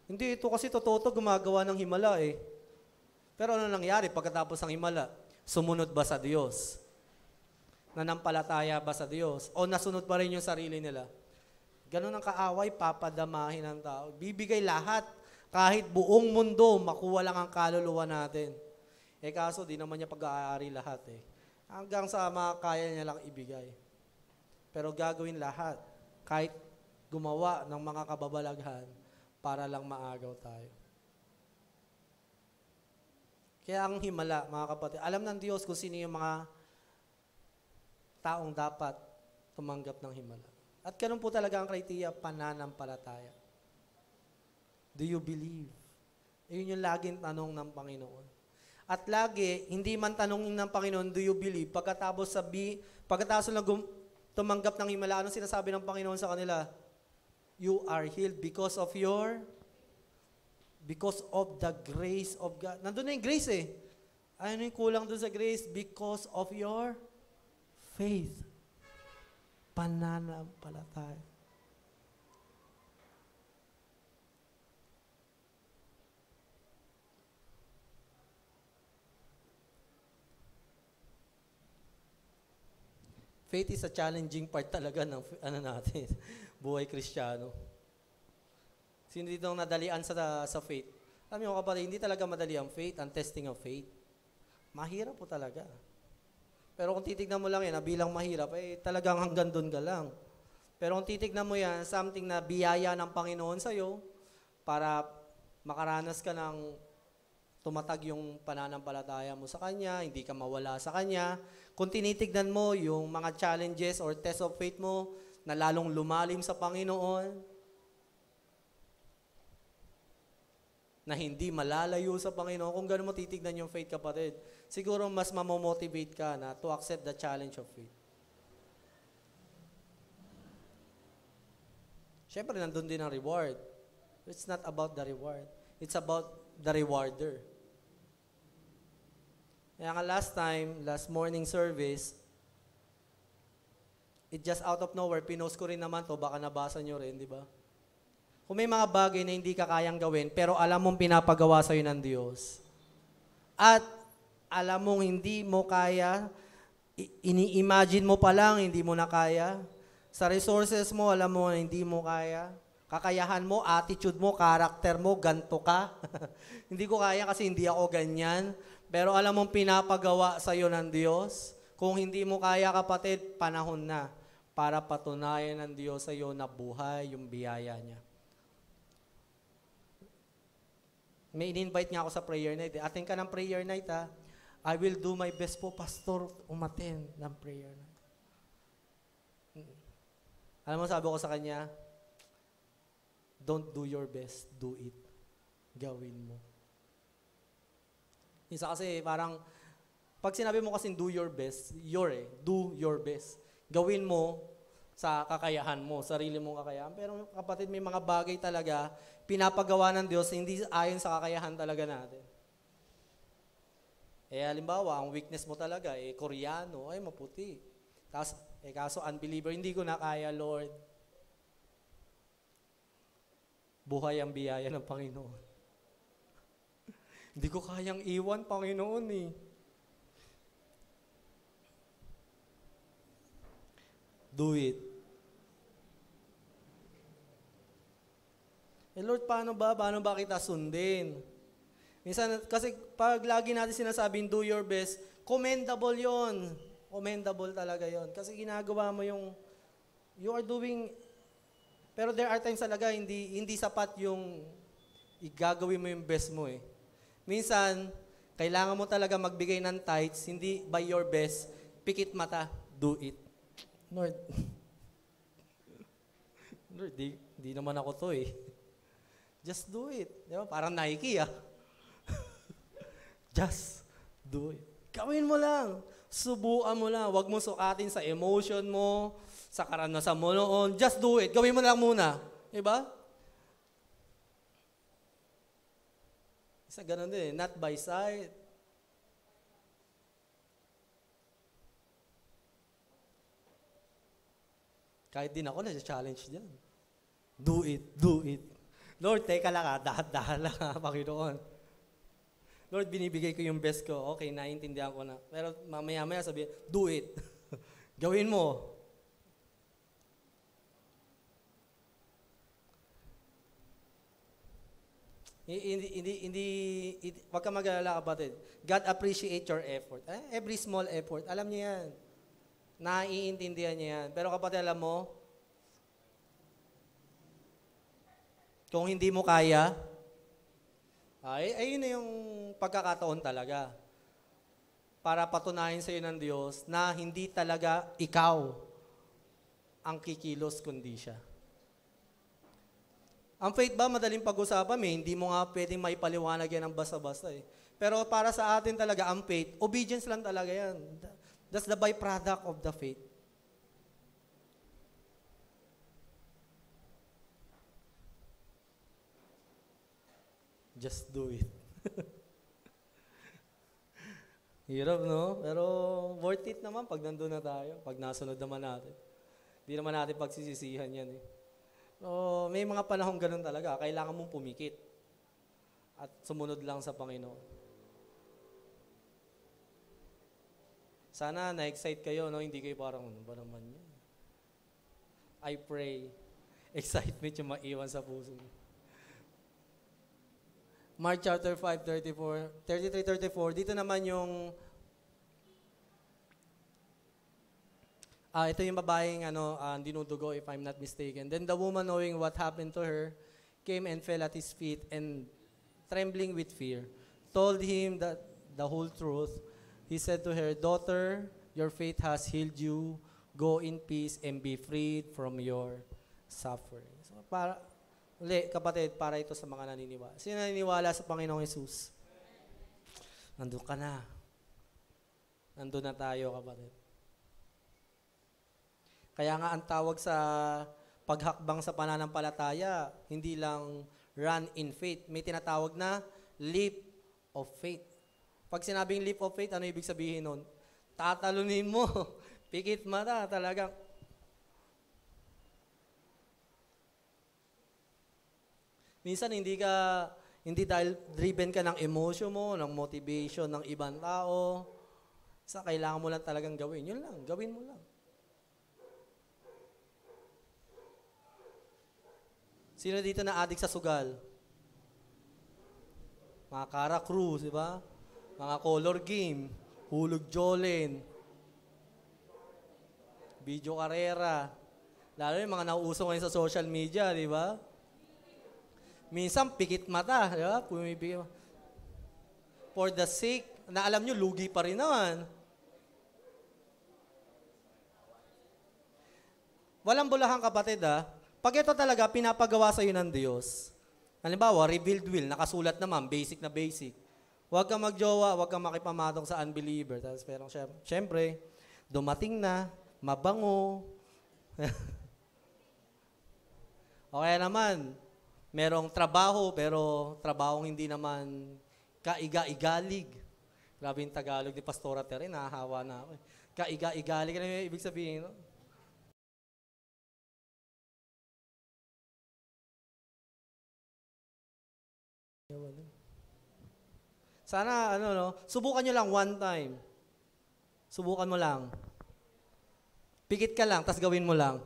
[SPEAKER 1] hindi, ito kasi totoo to, gumagawa ng himala eh. Pero ano nangyari pagkatapos ng himala? Sumunod ba sa Diyos? Nanampalataya ba sa Diyos? O nasunod pa rin yung sarili nila? Ganun ang kaaway, papadamahin ang tao. Bibigay lahat. Kahit buong mundo, makuha lang ang kaluluwa natin. Eh kaso, di naman niya pag-aari lahat eh. Hanggang sa makakaya niya lang ibigay. Pero gagawin lahat. Kahit gumawa ng mga kababalaghan para lang maagaw tayo. Kaya ang himala, mga kapatid, alam ng Diyos kung sino yung mga taong dapat tumanggap ng himala. At ganun po talaga ang kriteriya, pananampalataya. Do you believe? Iyon yung laging tanong ng Panginoon. At lagi, hindi man tanongin ng Panginoon, do you believe? Pagkatapos sabi, pagkatapos na gum- tumanggap ng himala, anong sinasabi ng Panginoon sa kanila? You are healed because of your, because of the grace of God. Nandun na yung grace eh. Ano yung kulang dun sa grace? Because of your faith pananampalataya. Faith is a challenging part talaga ng ano natin, buhay kristyano. Sino dito ang nadalian sa, sa faith? Alam niyo kapatid, hindi talaga madali ang faith, ang testing of faith. Mahirap po talaga. Pero kung titignan mo lang yan, na ah, bilang mahirap, eh talagang hanggang doon ka lang. Pero kung titignan mo yan, something na biyaya ng Panginoon sa'yo para makaranas ka ng tumatag yung pananampalataya mo sa Kanya, hindi ka mawala sa Kanya. Kung tinitignan mo yung mga challenges or test of faith mo na lalong lumalim sa Panginoon, na hindi malalayo sa Panginoon, kung gano'n mo titignan yung faith, kapatid, siguro mas mamomotivate ka na to accept the challenge of faith. Siyempre, nandun din ang reward. It's not about the reward. It's about the rewarder. Kaya nga last time, last morning service, it just out of nowhere, pinost ko rin naman to, baka nabasa nyo rin, di ba? Kung may mga bagay na hindi ka kayang gawin, pero alam mong pinapagawa sa iyo ng Diyos. At alam mong hindi mo kaya, ini-imagine mo pa lang, hindi mo na kaya. Sa resources mo, alam mo na hindi mo kaya. Kakayahan mo, attitude mo, karakter mo, ganto ka. hindi ko kaya kasi hindi ako ganyan. Pero alam mong pinapagawa sa iyo ng Diyos. Kung hindi mo kaya kapatid, panahon na para patunayan ng Diyos sa iyo na buhay yung biyaya niya. May in-invite nga ako sa prayer night. Atin ka ng prayer night ha. I will do my best po, pastor, umaten ng prayer night. Alam mo, sabi ko sa kanya, don't do your best, do it. Gawin mo. Isa kasi parang, pag sinabi mo kasi do your best, your eh, do your best. Gawin mo, sa kakayahan mo, sarili mong kakayahan. Pero kapatid, may mga bagay talaga pinapagawa ng Diyos hindi ayon sa kakayahan talaga natin. Eh, halimbawa, ang weakness mo talaga, eh, koreano, ay, maputi. Kaso, eh, kaso, unbeliever, hindi ko na kaya, Lord. Buhay ang biyaya ng Panginoon. Hindi ko kayang iwan, Panginoon eh. Do it Eh Lord, paano ba? Paano ba kita sundin? Minsan, kasi pag lagi natin sinasabing do your best, commendable yon. Commendable talaga yon. Kasi ginagawa mo yung, you are doing, pero there are times talaga, hindi, hindi sapat yung igagawin mo yung best mo eh. Minsan, kailangan mo talaga magbigay ng tights, hindi by your best, pikit mata, do it. Lord, Lord, di, di naman ako to eh. Just do it. Di ba? Parang Nike, ah. Just do it. Gawin mo lang. Subuan mo lang. Huwag mo sukatin sa emotion mo, sa karanasan mo noon. Just do it. Gawin mo lang muna. Di ba? Isa ganun din, eh. not by sight. Kahit din ako na challenge diyan. Do it, do it. Lord, teka lang ha, ah, dahan-dahan lang ha, ah, Panginoon. Lord, binibigay ko yung best ko. Okay, naiintindihan ko na. Pero mamaya-maya sabi, do it. Gawin mo. Hindi, hindi, hindi, hindi wag ka mag-alala kapatid. God appreciate your effort. Eh, every small effort, alam niya yan. Naiintindihan niya yan. Pero kapatid, alam mo, Kung hindi mo kaya, ay, ayun na yung pagkakataon talaga. Para patunayan sa iyo ng Diyos na hindi talaga ikaw ang kikilos, kundi siya. Ang faith ba, madaling pag-usapan eh. Hindi mo nga pwedeng maipaliwanag yan ng basta-basta eh. Pero para sa atin talaga, ang faith, obedience lang talaga yan. That's the byproduct of the faith. Just do it. Hirap, no? Pero worth it naman pag nandun na tayo, pag nasunod naman natin. Hindi naman natin pagsisisihan yan eh. So, may mga panahon ganun talaga. Kailangan mong pumikit at sumunod lang sa Panginoon. Sana na-excite kayo, no? Hindi kayo parang, ano ba naman yun? I pray, excitement yung maiwan sa puso niyo. Mark chapter 5, 34, 33, 34. Dito naman yung, uh, ito yung babaeng ano, uh, dinudugo if I'm not mistaken. Then the woman knowing what happened to her came and fell at his feet and trembling with fear, told him that the whole truth. He said to her, Daughter, your faith has healed you. Go in peace and be freed from your suffering. So para, Uli, kapatid, para ito sa mga naniniwala. Sino naniniwala sa Panginoong Yesus? Nandun ka na. Nandun na tayo, kapatid. Kaya nga ang tawag sa paghakbang sa pananampalataya, hindi lang run in faith. May tinatawag na leap of faith. Pag sinabing leap of faith, ano ibig sabihin nun? Tatalunin mo. Pikit mata talagang Minsan hindi ka, hindi dahil driven ka ng emotion mo, ng motivation ng ibang tao. Sa kailangan mo lang talagang gawin. Yun lang, gawin mo lang. Sino dito na adik sa sugal? Mga Cara Cruz, di ba? Mga color game, hulog Jolin, video karera. Lalo yung mga nauuso ngayon sa social media, di ba? Minsan, pikit mata. Di ba? For the sake, na alam nyo, lugi pa rin naman. Walang bulahan kapatid ha. Ah. Pag ito talaga, pinapagawa sa iyo ng Diyos. Halimbawa, revealed will, nakasulat naman, basic na basic. Huwag kang magjowa, huwag kang makipamatong sa unbeliever. Tapos, pero syempre, dumating na, mabango. okay naman, merong trabaho, pero trabahong hindi naman kaiga-igalig. Grabe yung Tagalog ni Pastora Tere, nahahawa na ako. Eh. Kaiga-igalig, ano yung ibig sabihin? No? Sana, ano, no? Subukan nyo lang one time. Subukan mo lang. Pikit ka lang, tas gawin mo lang.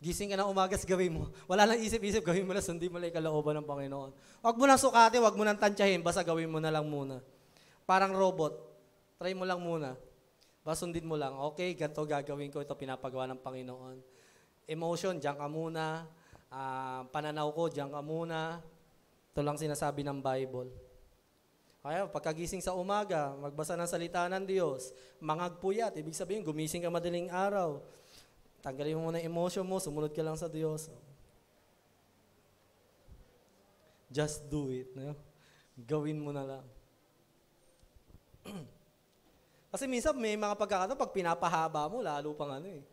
[SPEAKER 1] Gising ka na umagas, gawin mo. Wala lang isip-isip, gawin mo lang, sundin mo lang kalooban ng Panginoon. Huwag mo nang sukate, huwag mo nang tantyahin, basta gawin mo na lang muna. Parang robot, try mo lang muna. Basta sundin mo lang, okay, ganito gagawin ko, ito pinapagawa ng Panginoon. Emotion, diyan ka muna. Uh, pananaw ko, diyan ka muna. Ito lang sinasabi ng Bible. Kaya pagkagising sa umaga, magbasa ng salita ng Diyos, mangagpuyat, ibig sabihin gumising ka madaling araw. Tanggalin mo muna yung emotion mo, sumunod ka lang sa Diyos. Just do it. No? Gawin mo na lang. Kasi minsan may mga pagkakataon pag pinapahaba mo, lalo pang ano eh.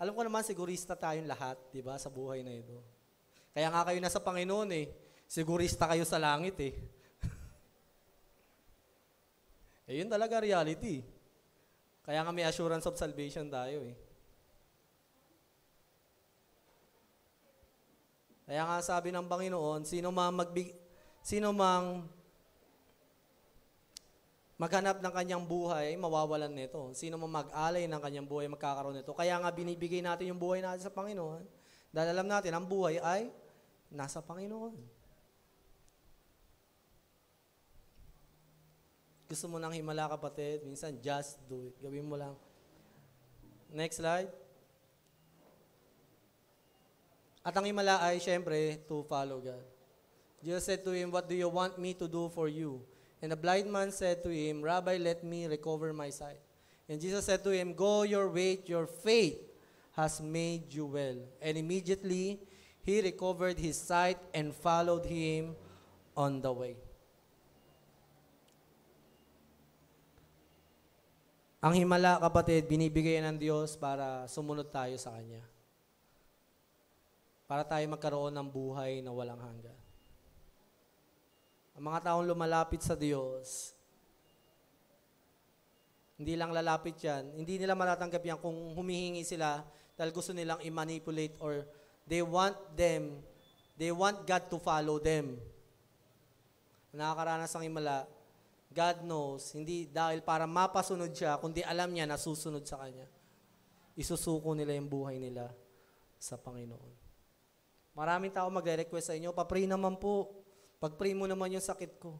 [SPEAKER 1] Alam ko naman, sigurista tayong lahat, di ba, sa buhay na ito. Kaya nga kayo nasa Panginoon eh. Sigurista kayo sa langit eh. eh yun talaga reality. Kaya nga may assurance of salvation tayo eh. Kaya nga sabi ng Panginoon, sino mang magbig sino mang maghanap ng kanyang buhay, mawawalan nito. Sino mang mag-alay ng kanyang buhay, magkakaroon nito. Kaya nga binibigay natin yung buhay natin sa Panginoon. Dahil alam natin, ang buhay ay nasa Panginoon. gusto mo ng himala kapatid, minsan just do it. Gawin mo lang. Next slide. At ang himala ay, syempre, to follow God. Jesus said to him, What do you want me to do for you? And the blind man said to him, Rabbi, let me recover my sight. And Jesus said to him, Go your way, your faith has made you well. And immediately, he recovered his sight and followed him on the way. Ang himala, kapatid, binibigay ng Diyos para sumunod tayo sa Kanya. Para tayo magkaroon ng buhay na walang hanggan. Ang mga taong lumalapit sa Diyos, hindi lang lalapit yan, hindi nila matatanggap yan kung humihingi sila dahil gusto nilang i-manipulate or they want them, they want God to follow them. Nakakaranas ng himala, God knows, hindi dahil para mapasunod siya, kundi alam niya na susunod sa Kanya. Isusuko nila yung buhay nila sa Panginoon. Maraming tao magre-request sa inyo, papray naman po. Pag-pray mo naman yung sakit ko.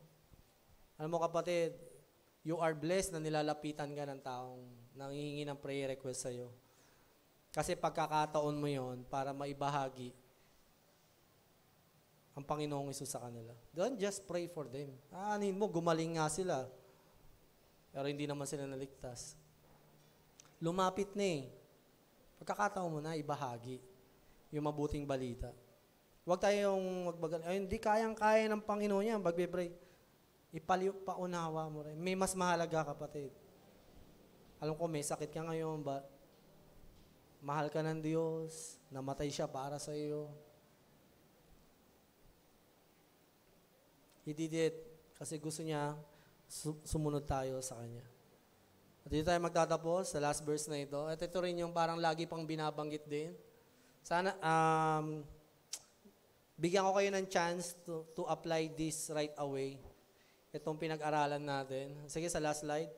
[SPEAKER 1] Alam mo kapatid, you are blessed na nilalapitan ka ng taong nangihingi ng prayer request sa iyo. Kasi pagkakataon mo yon para maibahagi ang Panginoong Isus sa kanila. Don't just pray for them. Aanin mo, gumaling nga sila. Pero hindi naman sila naligtas. Lumapit na eh. Pagkakataon mo na, ibahagi yung mabuting balita. Huwag tayong magbagal. Ay, hindi kayang-kaya ng Panginoon yan. Bagbe-pray. Ipaliw, paunawa mo rin. May mas mahalaga kapatid. Alam ko, may sakit ka ngayon ba? Mahal ka ng Diyos. Namatay siya para sa iyo He did it kasi gusto niya sumunod tayo sa Kanya. At dito tayo magtatapos sa last verse na ito. At ito rin yung parang lagi pang binabanggit din. Sana, um, bigyan ko kayo ng chance to, to apply this right away. Itong pinag-aralan natin. Sige, sa last slide.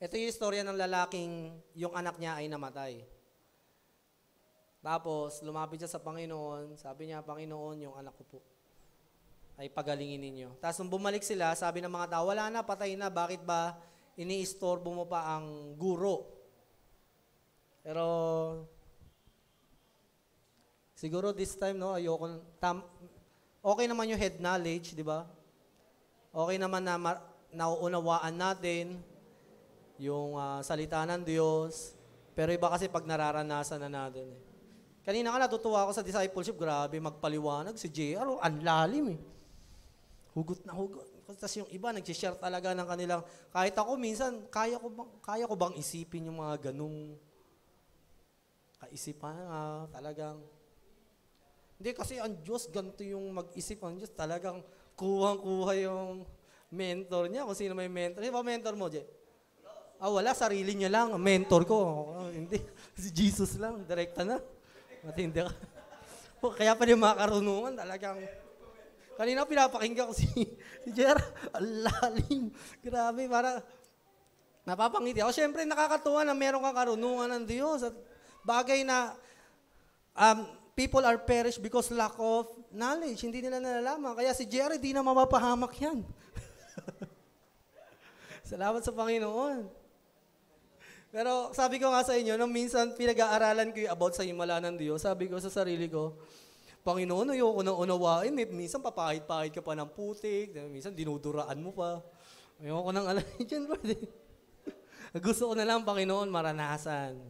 [SPEAKER 1] Ito yung istorya ng lalaking yung anak niya ay namatay. Tapos, lumapit siya sa Panginoon. Sabi niya, Panginoon, yung anak ko po ay pagalingin ninyo. Tapos nung bumalik sila, sabi ng mga tao, wala na, patay na, bakit ba iniistorbo mo pa ang guro? Pero, siguro this time, no, ayoko, tam, okay naman yung head knowledge, di ba? Okay naman na ma- nauunawaan natin yung uh, salita ng Diyos. Pero iba kasi pag nararanasan na natin. Eh. Kanina nga natutuwa ako sa discipleship, grabe magpaliwanag si JR, oh, ang lalim eh. Hugot na hugot. Tapos yung iba, nag-share talaga ng kanilang, kahit ako minsan, kaya ko bang, kaya ko bang isipin yung mga ganung kaisipan nga, ah, talagang. Hindi kasi ang Diyos, ganito yung mag-isip ang Diyos, talagang kuha kuha yung mentor niya, kung sino may mentor. Sino ba mentor mo, Jay? Ah, wala, sarili niya lang. Mentor ko. Oh, hindi, si Jesus lang, direkta na. Matindi ka. Oh, kaya pa yung mga karunungan talagang... Kanina pinapakinggan ko si, si Jer. Ang lalim. Grabe, para napapangiti ako. Siyempre, nakakatuwa na meron kang karunungan ng Diyos. At bagay na um, people are perish because lack of knowledge. Hindi nila nalalaman. Kaya si Jerry, di na mapapahamak yan. Salamat sa Panginoon. Pero sabi ko nga sa inyo, nung minsan pinag-aaralan ko yung about sa himala ng Diyos, sabi ko sa sarili ko, Panginoon, ayoko nang unawain. minsan papahit-pahit ka pa ng putik. Minsan dinuduraan mo pa. Ayoko nang alamin dyan, Lord. Gusto ko na lang, Panginoon, maranasan.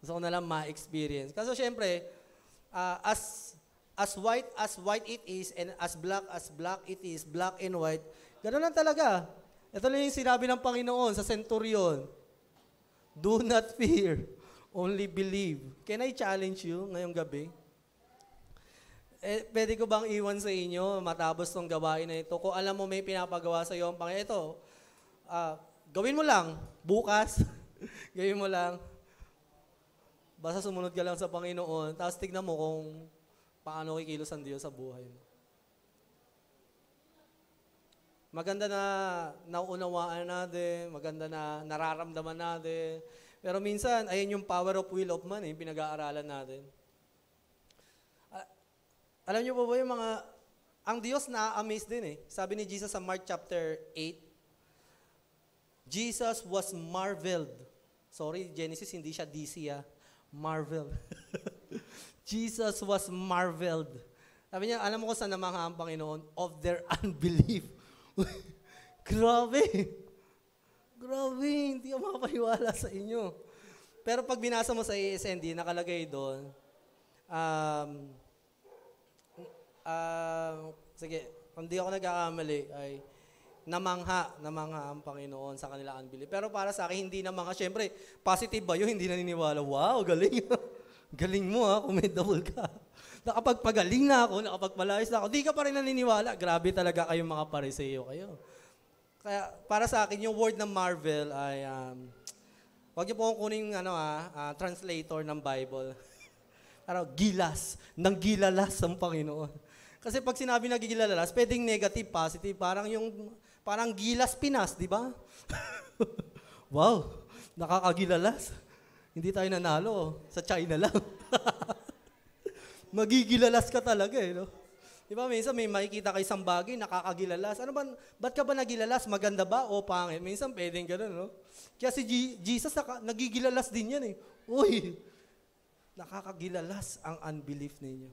[SPEAKER 1] Gusto ko na lang ma-experience. Kasi syempre, uh, as as white as white it is and as black as black it is, black and white, ganoon lang talaga. Ito lang yung sinabi ng Panginoon sa centurion. Do not fear, only believe. Can I challenge you ngayong gabi? Eh, pwede ko bang iwan sa inyo matapos tong gawain na ito? Kung alam mo may pinapagawa sa iyo ang Panginoon, ito, uh, gawin mo lang, bukas, gawin mo lang. Basta sumunod ka lang sa Panginoon, tapos tignan mo kung paano kikilos ang Diyos sa buhay mo. Maganda na nauunawaan natin, maganda na nararamdaman natin. Pero minsan, ayun yung power of will of man, eh, pinag-aaralan natin. Ah, alam niyo po ba yung mga, ang Diyos na-amaze din eh. Sabi ni Jesus sa Mark chapter 8, Jesus was marveled. Sorry, Genesis, hindi siya DC ah. Marvel. Jesus was marveled. Sabi niya, alam mo kung saan namangha ang Panginoon? Of their unbelief. Grabe. Grabe, hindi ako makapaniwala sa inyo. Pero pag binasa mo sa ASND, nakalagay doon, um, uh, sige, kung di ako nagkakamali, ay namangha, namangha ang Panginoon sa kanila unbelief. Pero para sa akin, hindi namangha. Siyempre, positive ba yun? Hindi naniniwala. Wow, galing. galing mo ha, ah, kung may double ka nakapagpagaling na ako, nakapagpalayas na ako, di ka pa rin naniniwala. Grabe talaga kayong mga pareseyo kayo. Kaya para sa akin, yung word ng Marvel ay, um, wag niyo po akong kunin ano, ah, uh, translator ng Bible. Pero gilas, nang gilalas ang Panginoon. Kasi pag sinabi na gigilalalas, pwedeng negative, positive, parang yung, parang gilas Pinas, di ba? wow, nakakagilalas. Hindi tayo nanalo, sa China lang. magigilalas ka talaga eh, no? Di ba, minsan may makikita ka isang bagay, nakakagilalas. Ano ba, ba't ka ba nagilalas? Maganda ba o pangit? Minsan pwedeng ganun, no? Kaya si G- Jesus, naka, nagigilalas din yan eh. Uy, nakakagilalas ang unbelief ninyo.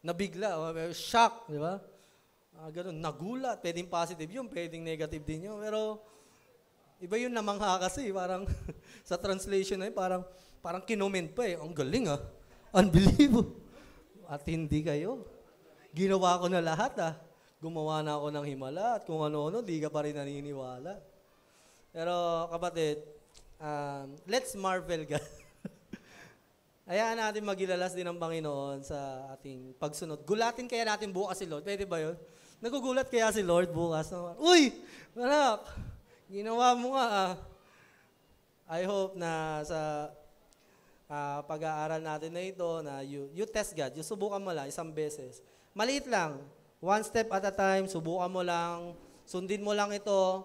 [SPEAKER 1] Nabigla, oh, shock, di ba? Ah, ganun, nagulat, pwedeng positive yun, pwedeng negative din yun. Pero, iba yun namangha kasi, parang, sa translation na yun, parang, parang kinoment pa eh, ang galing ah Unbelievable. At hindi kayo. Ginawa ko na lahat ah. Gumawa na ako ng himala at kung ano-ano, di ka pa rin naniniwala. Pero kapatid, um, let's marvel God. Hayaan natin magilalas din ang Panginoon sa ating pagsunod. Gulatin kaya natin bukas si Lord. Pwede ba yun? Nagugulat kaya si Lord bukas naman. Uy! Manak! Ginawa mo nga ah. I hope na sa uh, pag-aaral natin na ito na you, you test God. You subukan mo lang isang beses. Maliit lang. One step at a time. Subukan mo lang. Sundin mo lang ito.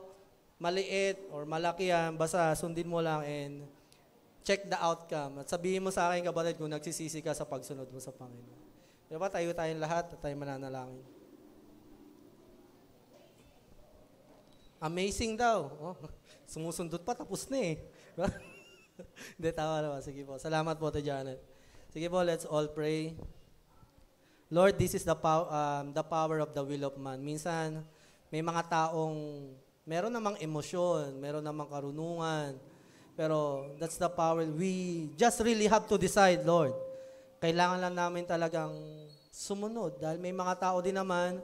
[SPEAKER 1] Maliit or malaki yan. Basta sundin mo lang and check the outcome. At sabihin mo sa akin, kapatid, kung nagsisisi ka sa pagsunod mo sa Panginoon. Diba tayo tayong lahat at tayo mananalangin. Amazing daw. Oh, sumusundot pa, tapos na eh. Hindi, tama naman. Sige po. Salamat po to Janet. Sige po, let's all pray. Lord, this is the, pow- um, the power of the will of man. Minsan, may mga taong meron namang emosyon, meron namang karunungan, pero that's the power. We just really have to decide, Lord. Kailangan lang namin talagang sumunod dahil may mga tao din naman,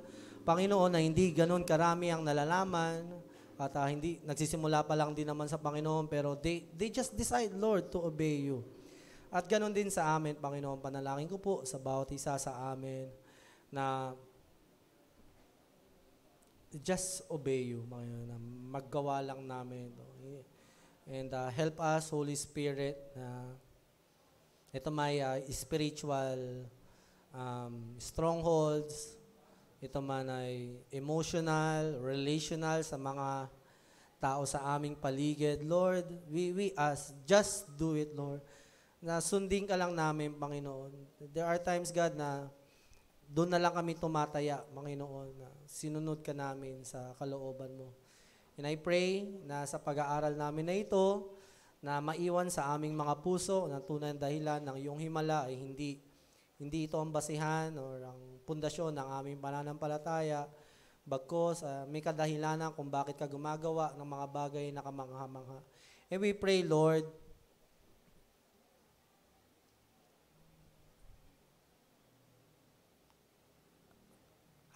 [SPEAKER 1] Panginoon, na hindi ganun karami ang nalalaman, at uh, hindi, nagsisimula pa lang din naman sa Panginoon, pero they, they just decide, Lord, to obey you. At ganoon din sa amin, Panginoon, panalangin ko po sa bawat isa sa amin na just obey you, Panginoon, na maggawa lang namin. And uh, help us, Holy Spirit, na uh, ito may uh, spiritual um, strongholds, ito man ay emotional, relational sa mga tao sa aming paligid. Lord, we, we ask, just do it, Lord. Na sundin ka lang namin, Panginoon. There are times, God, na doon na lang kami tumataya, Panginoon, na sinunod ka namin sa kalooban mo. And I pray na sa pag-aaral namin na ito, na maiwan sa aming mga puso na tunay dahilan ng iyong himala ay hindi hindi ito ang basihan or ang pundasyon ng aming pananampalataya, bagkos uh, may kadahilanan kung bakit ka gumagawa ng mga bagay na kamangha-mangha. And we pray, Lord,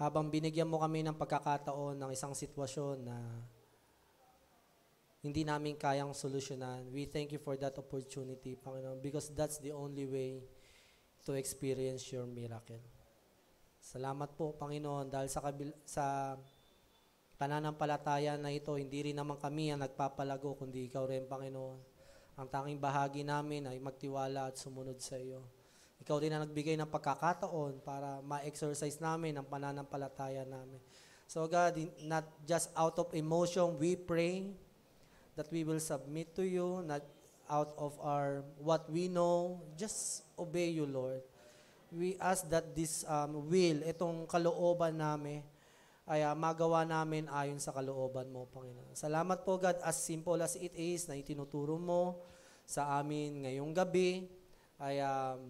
[SPEAKER 1] habang binigyan mo kami ng pagkakataon ng isang sitwasyon na hindi namin kayang solusyonan. We thank you for that opportunity, Panginoon, because that's the only way to experience your miracle. Salamat po, Panginoon, dahil sa, kabil- sa pananampalataya na ito, hindi rin naman kami ang nagpapalago, kundi Ikaw rin, Panginoon. Ang tanging bahagi namin ay magtiwala at sumunod sa iyo. Ikaw rin ang nagbigay ng pagkakataon para ma-exercise namin ang pananampalataya namin. So God, not just out of emotion, we pray that we will submit to you, not out of our what we know, just obey you, Lord we ask that this um, will, itong kalooban namin, ay uh, magawa namin ayon sa kalooban mo, Panginoon. Salamat po, God, as simple as it is na itinuturo mo sa amin ngayong gabi, ay um,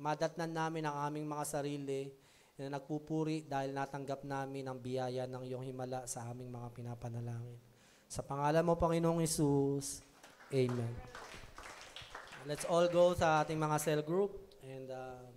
[SPEAKER 1] madatnan namin ang aming mga sarili na nagpupuri dahil natanggap namin ang biyaya ng iyong himala sa aming mga pinapanalangin. Sa pangalan mo, Panginoong Isus, Amen. Let's all go sa ating mga cell group and um,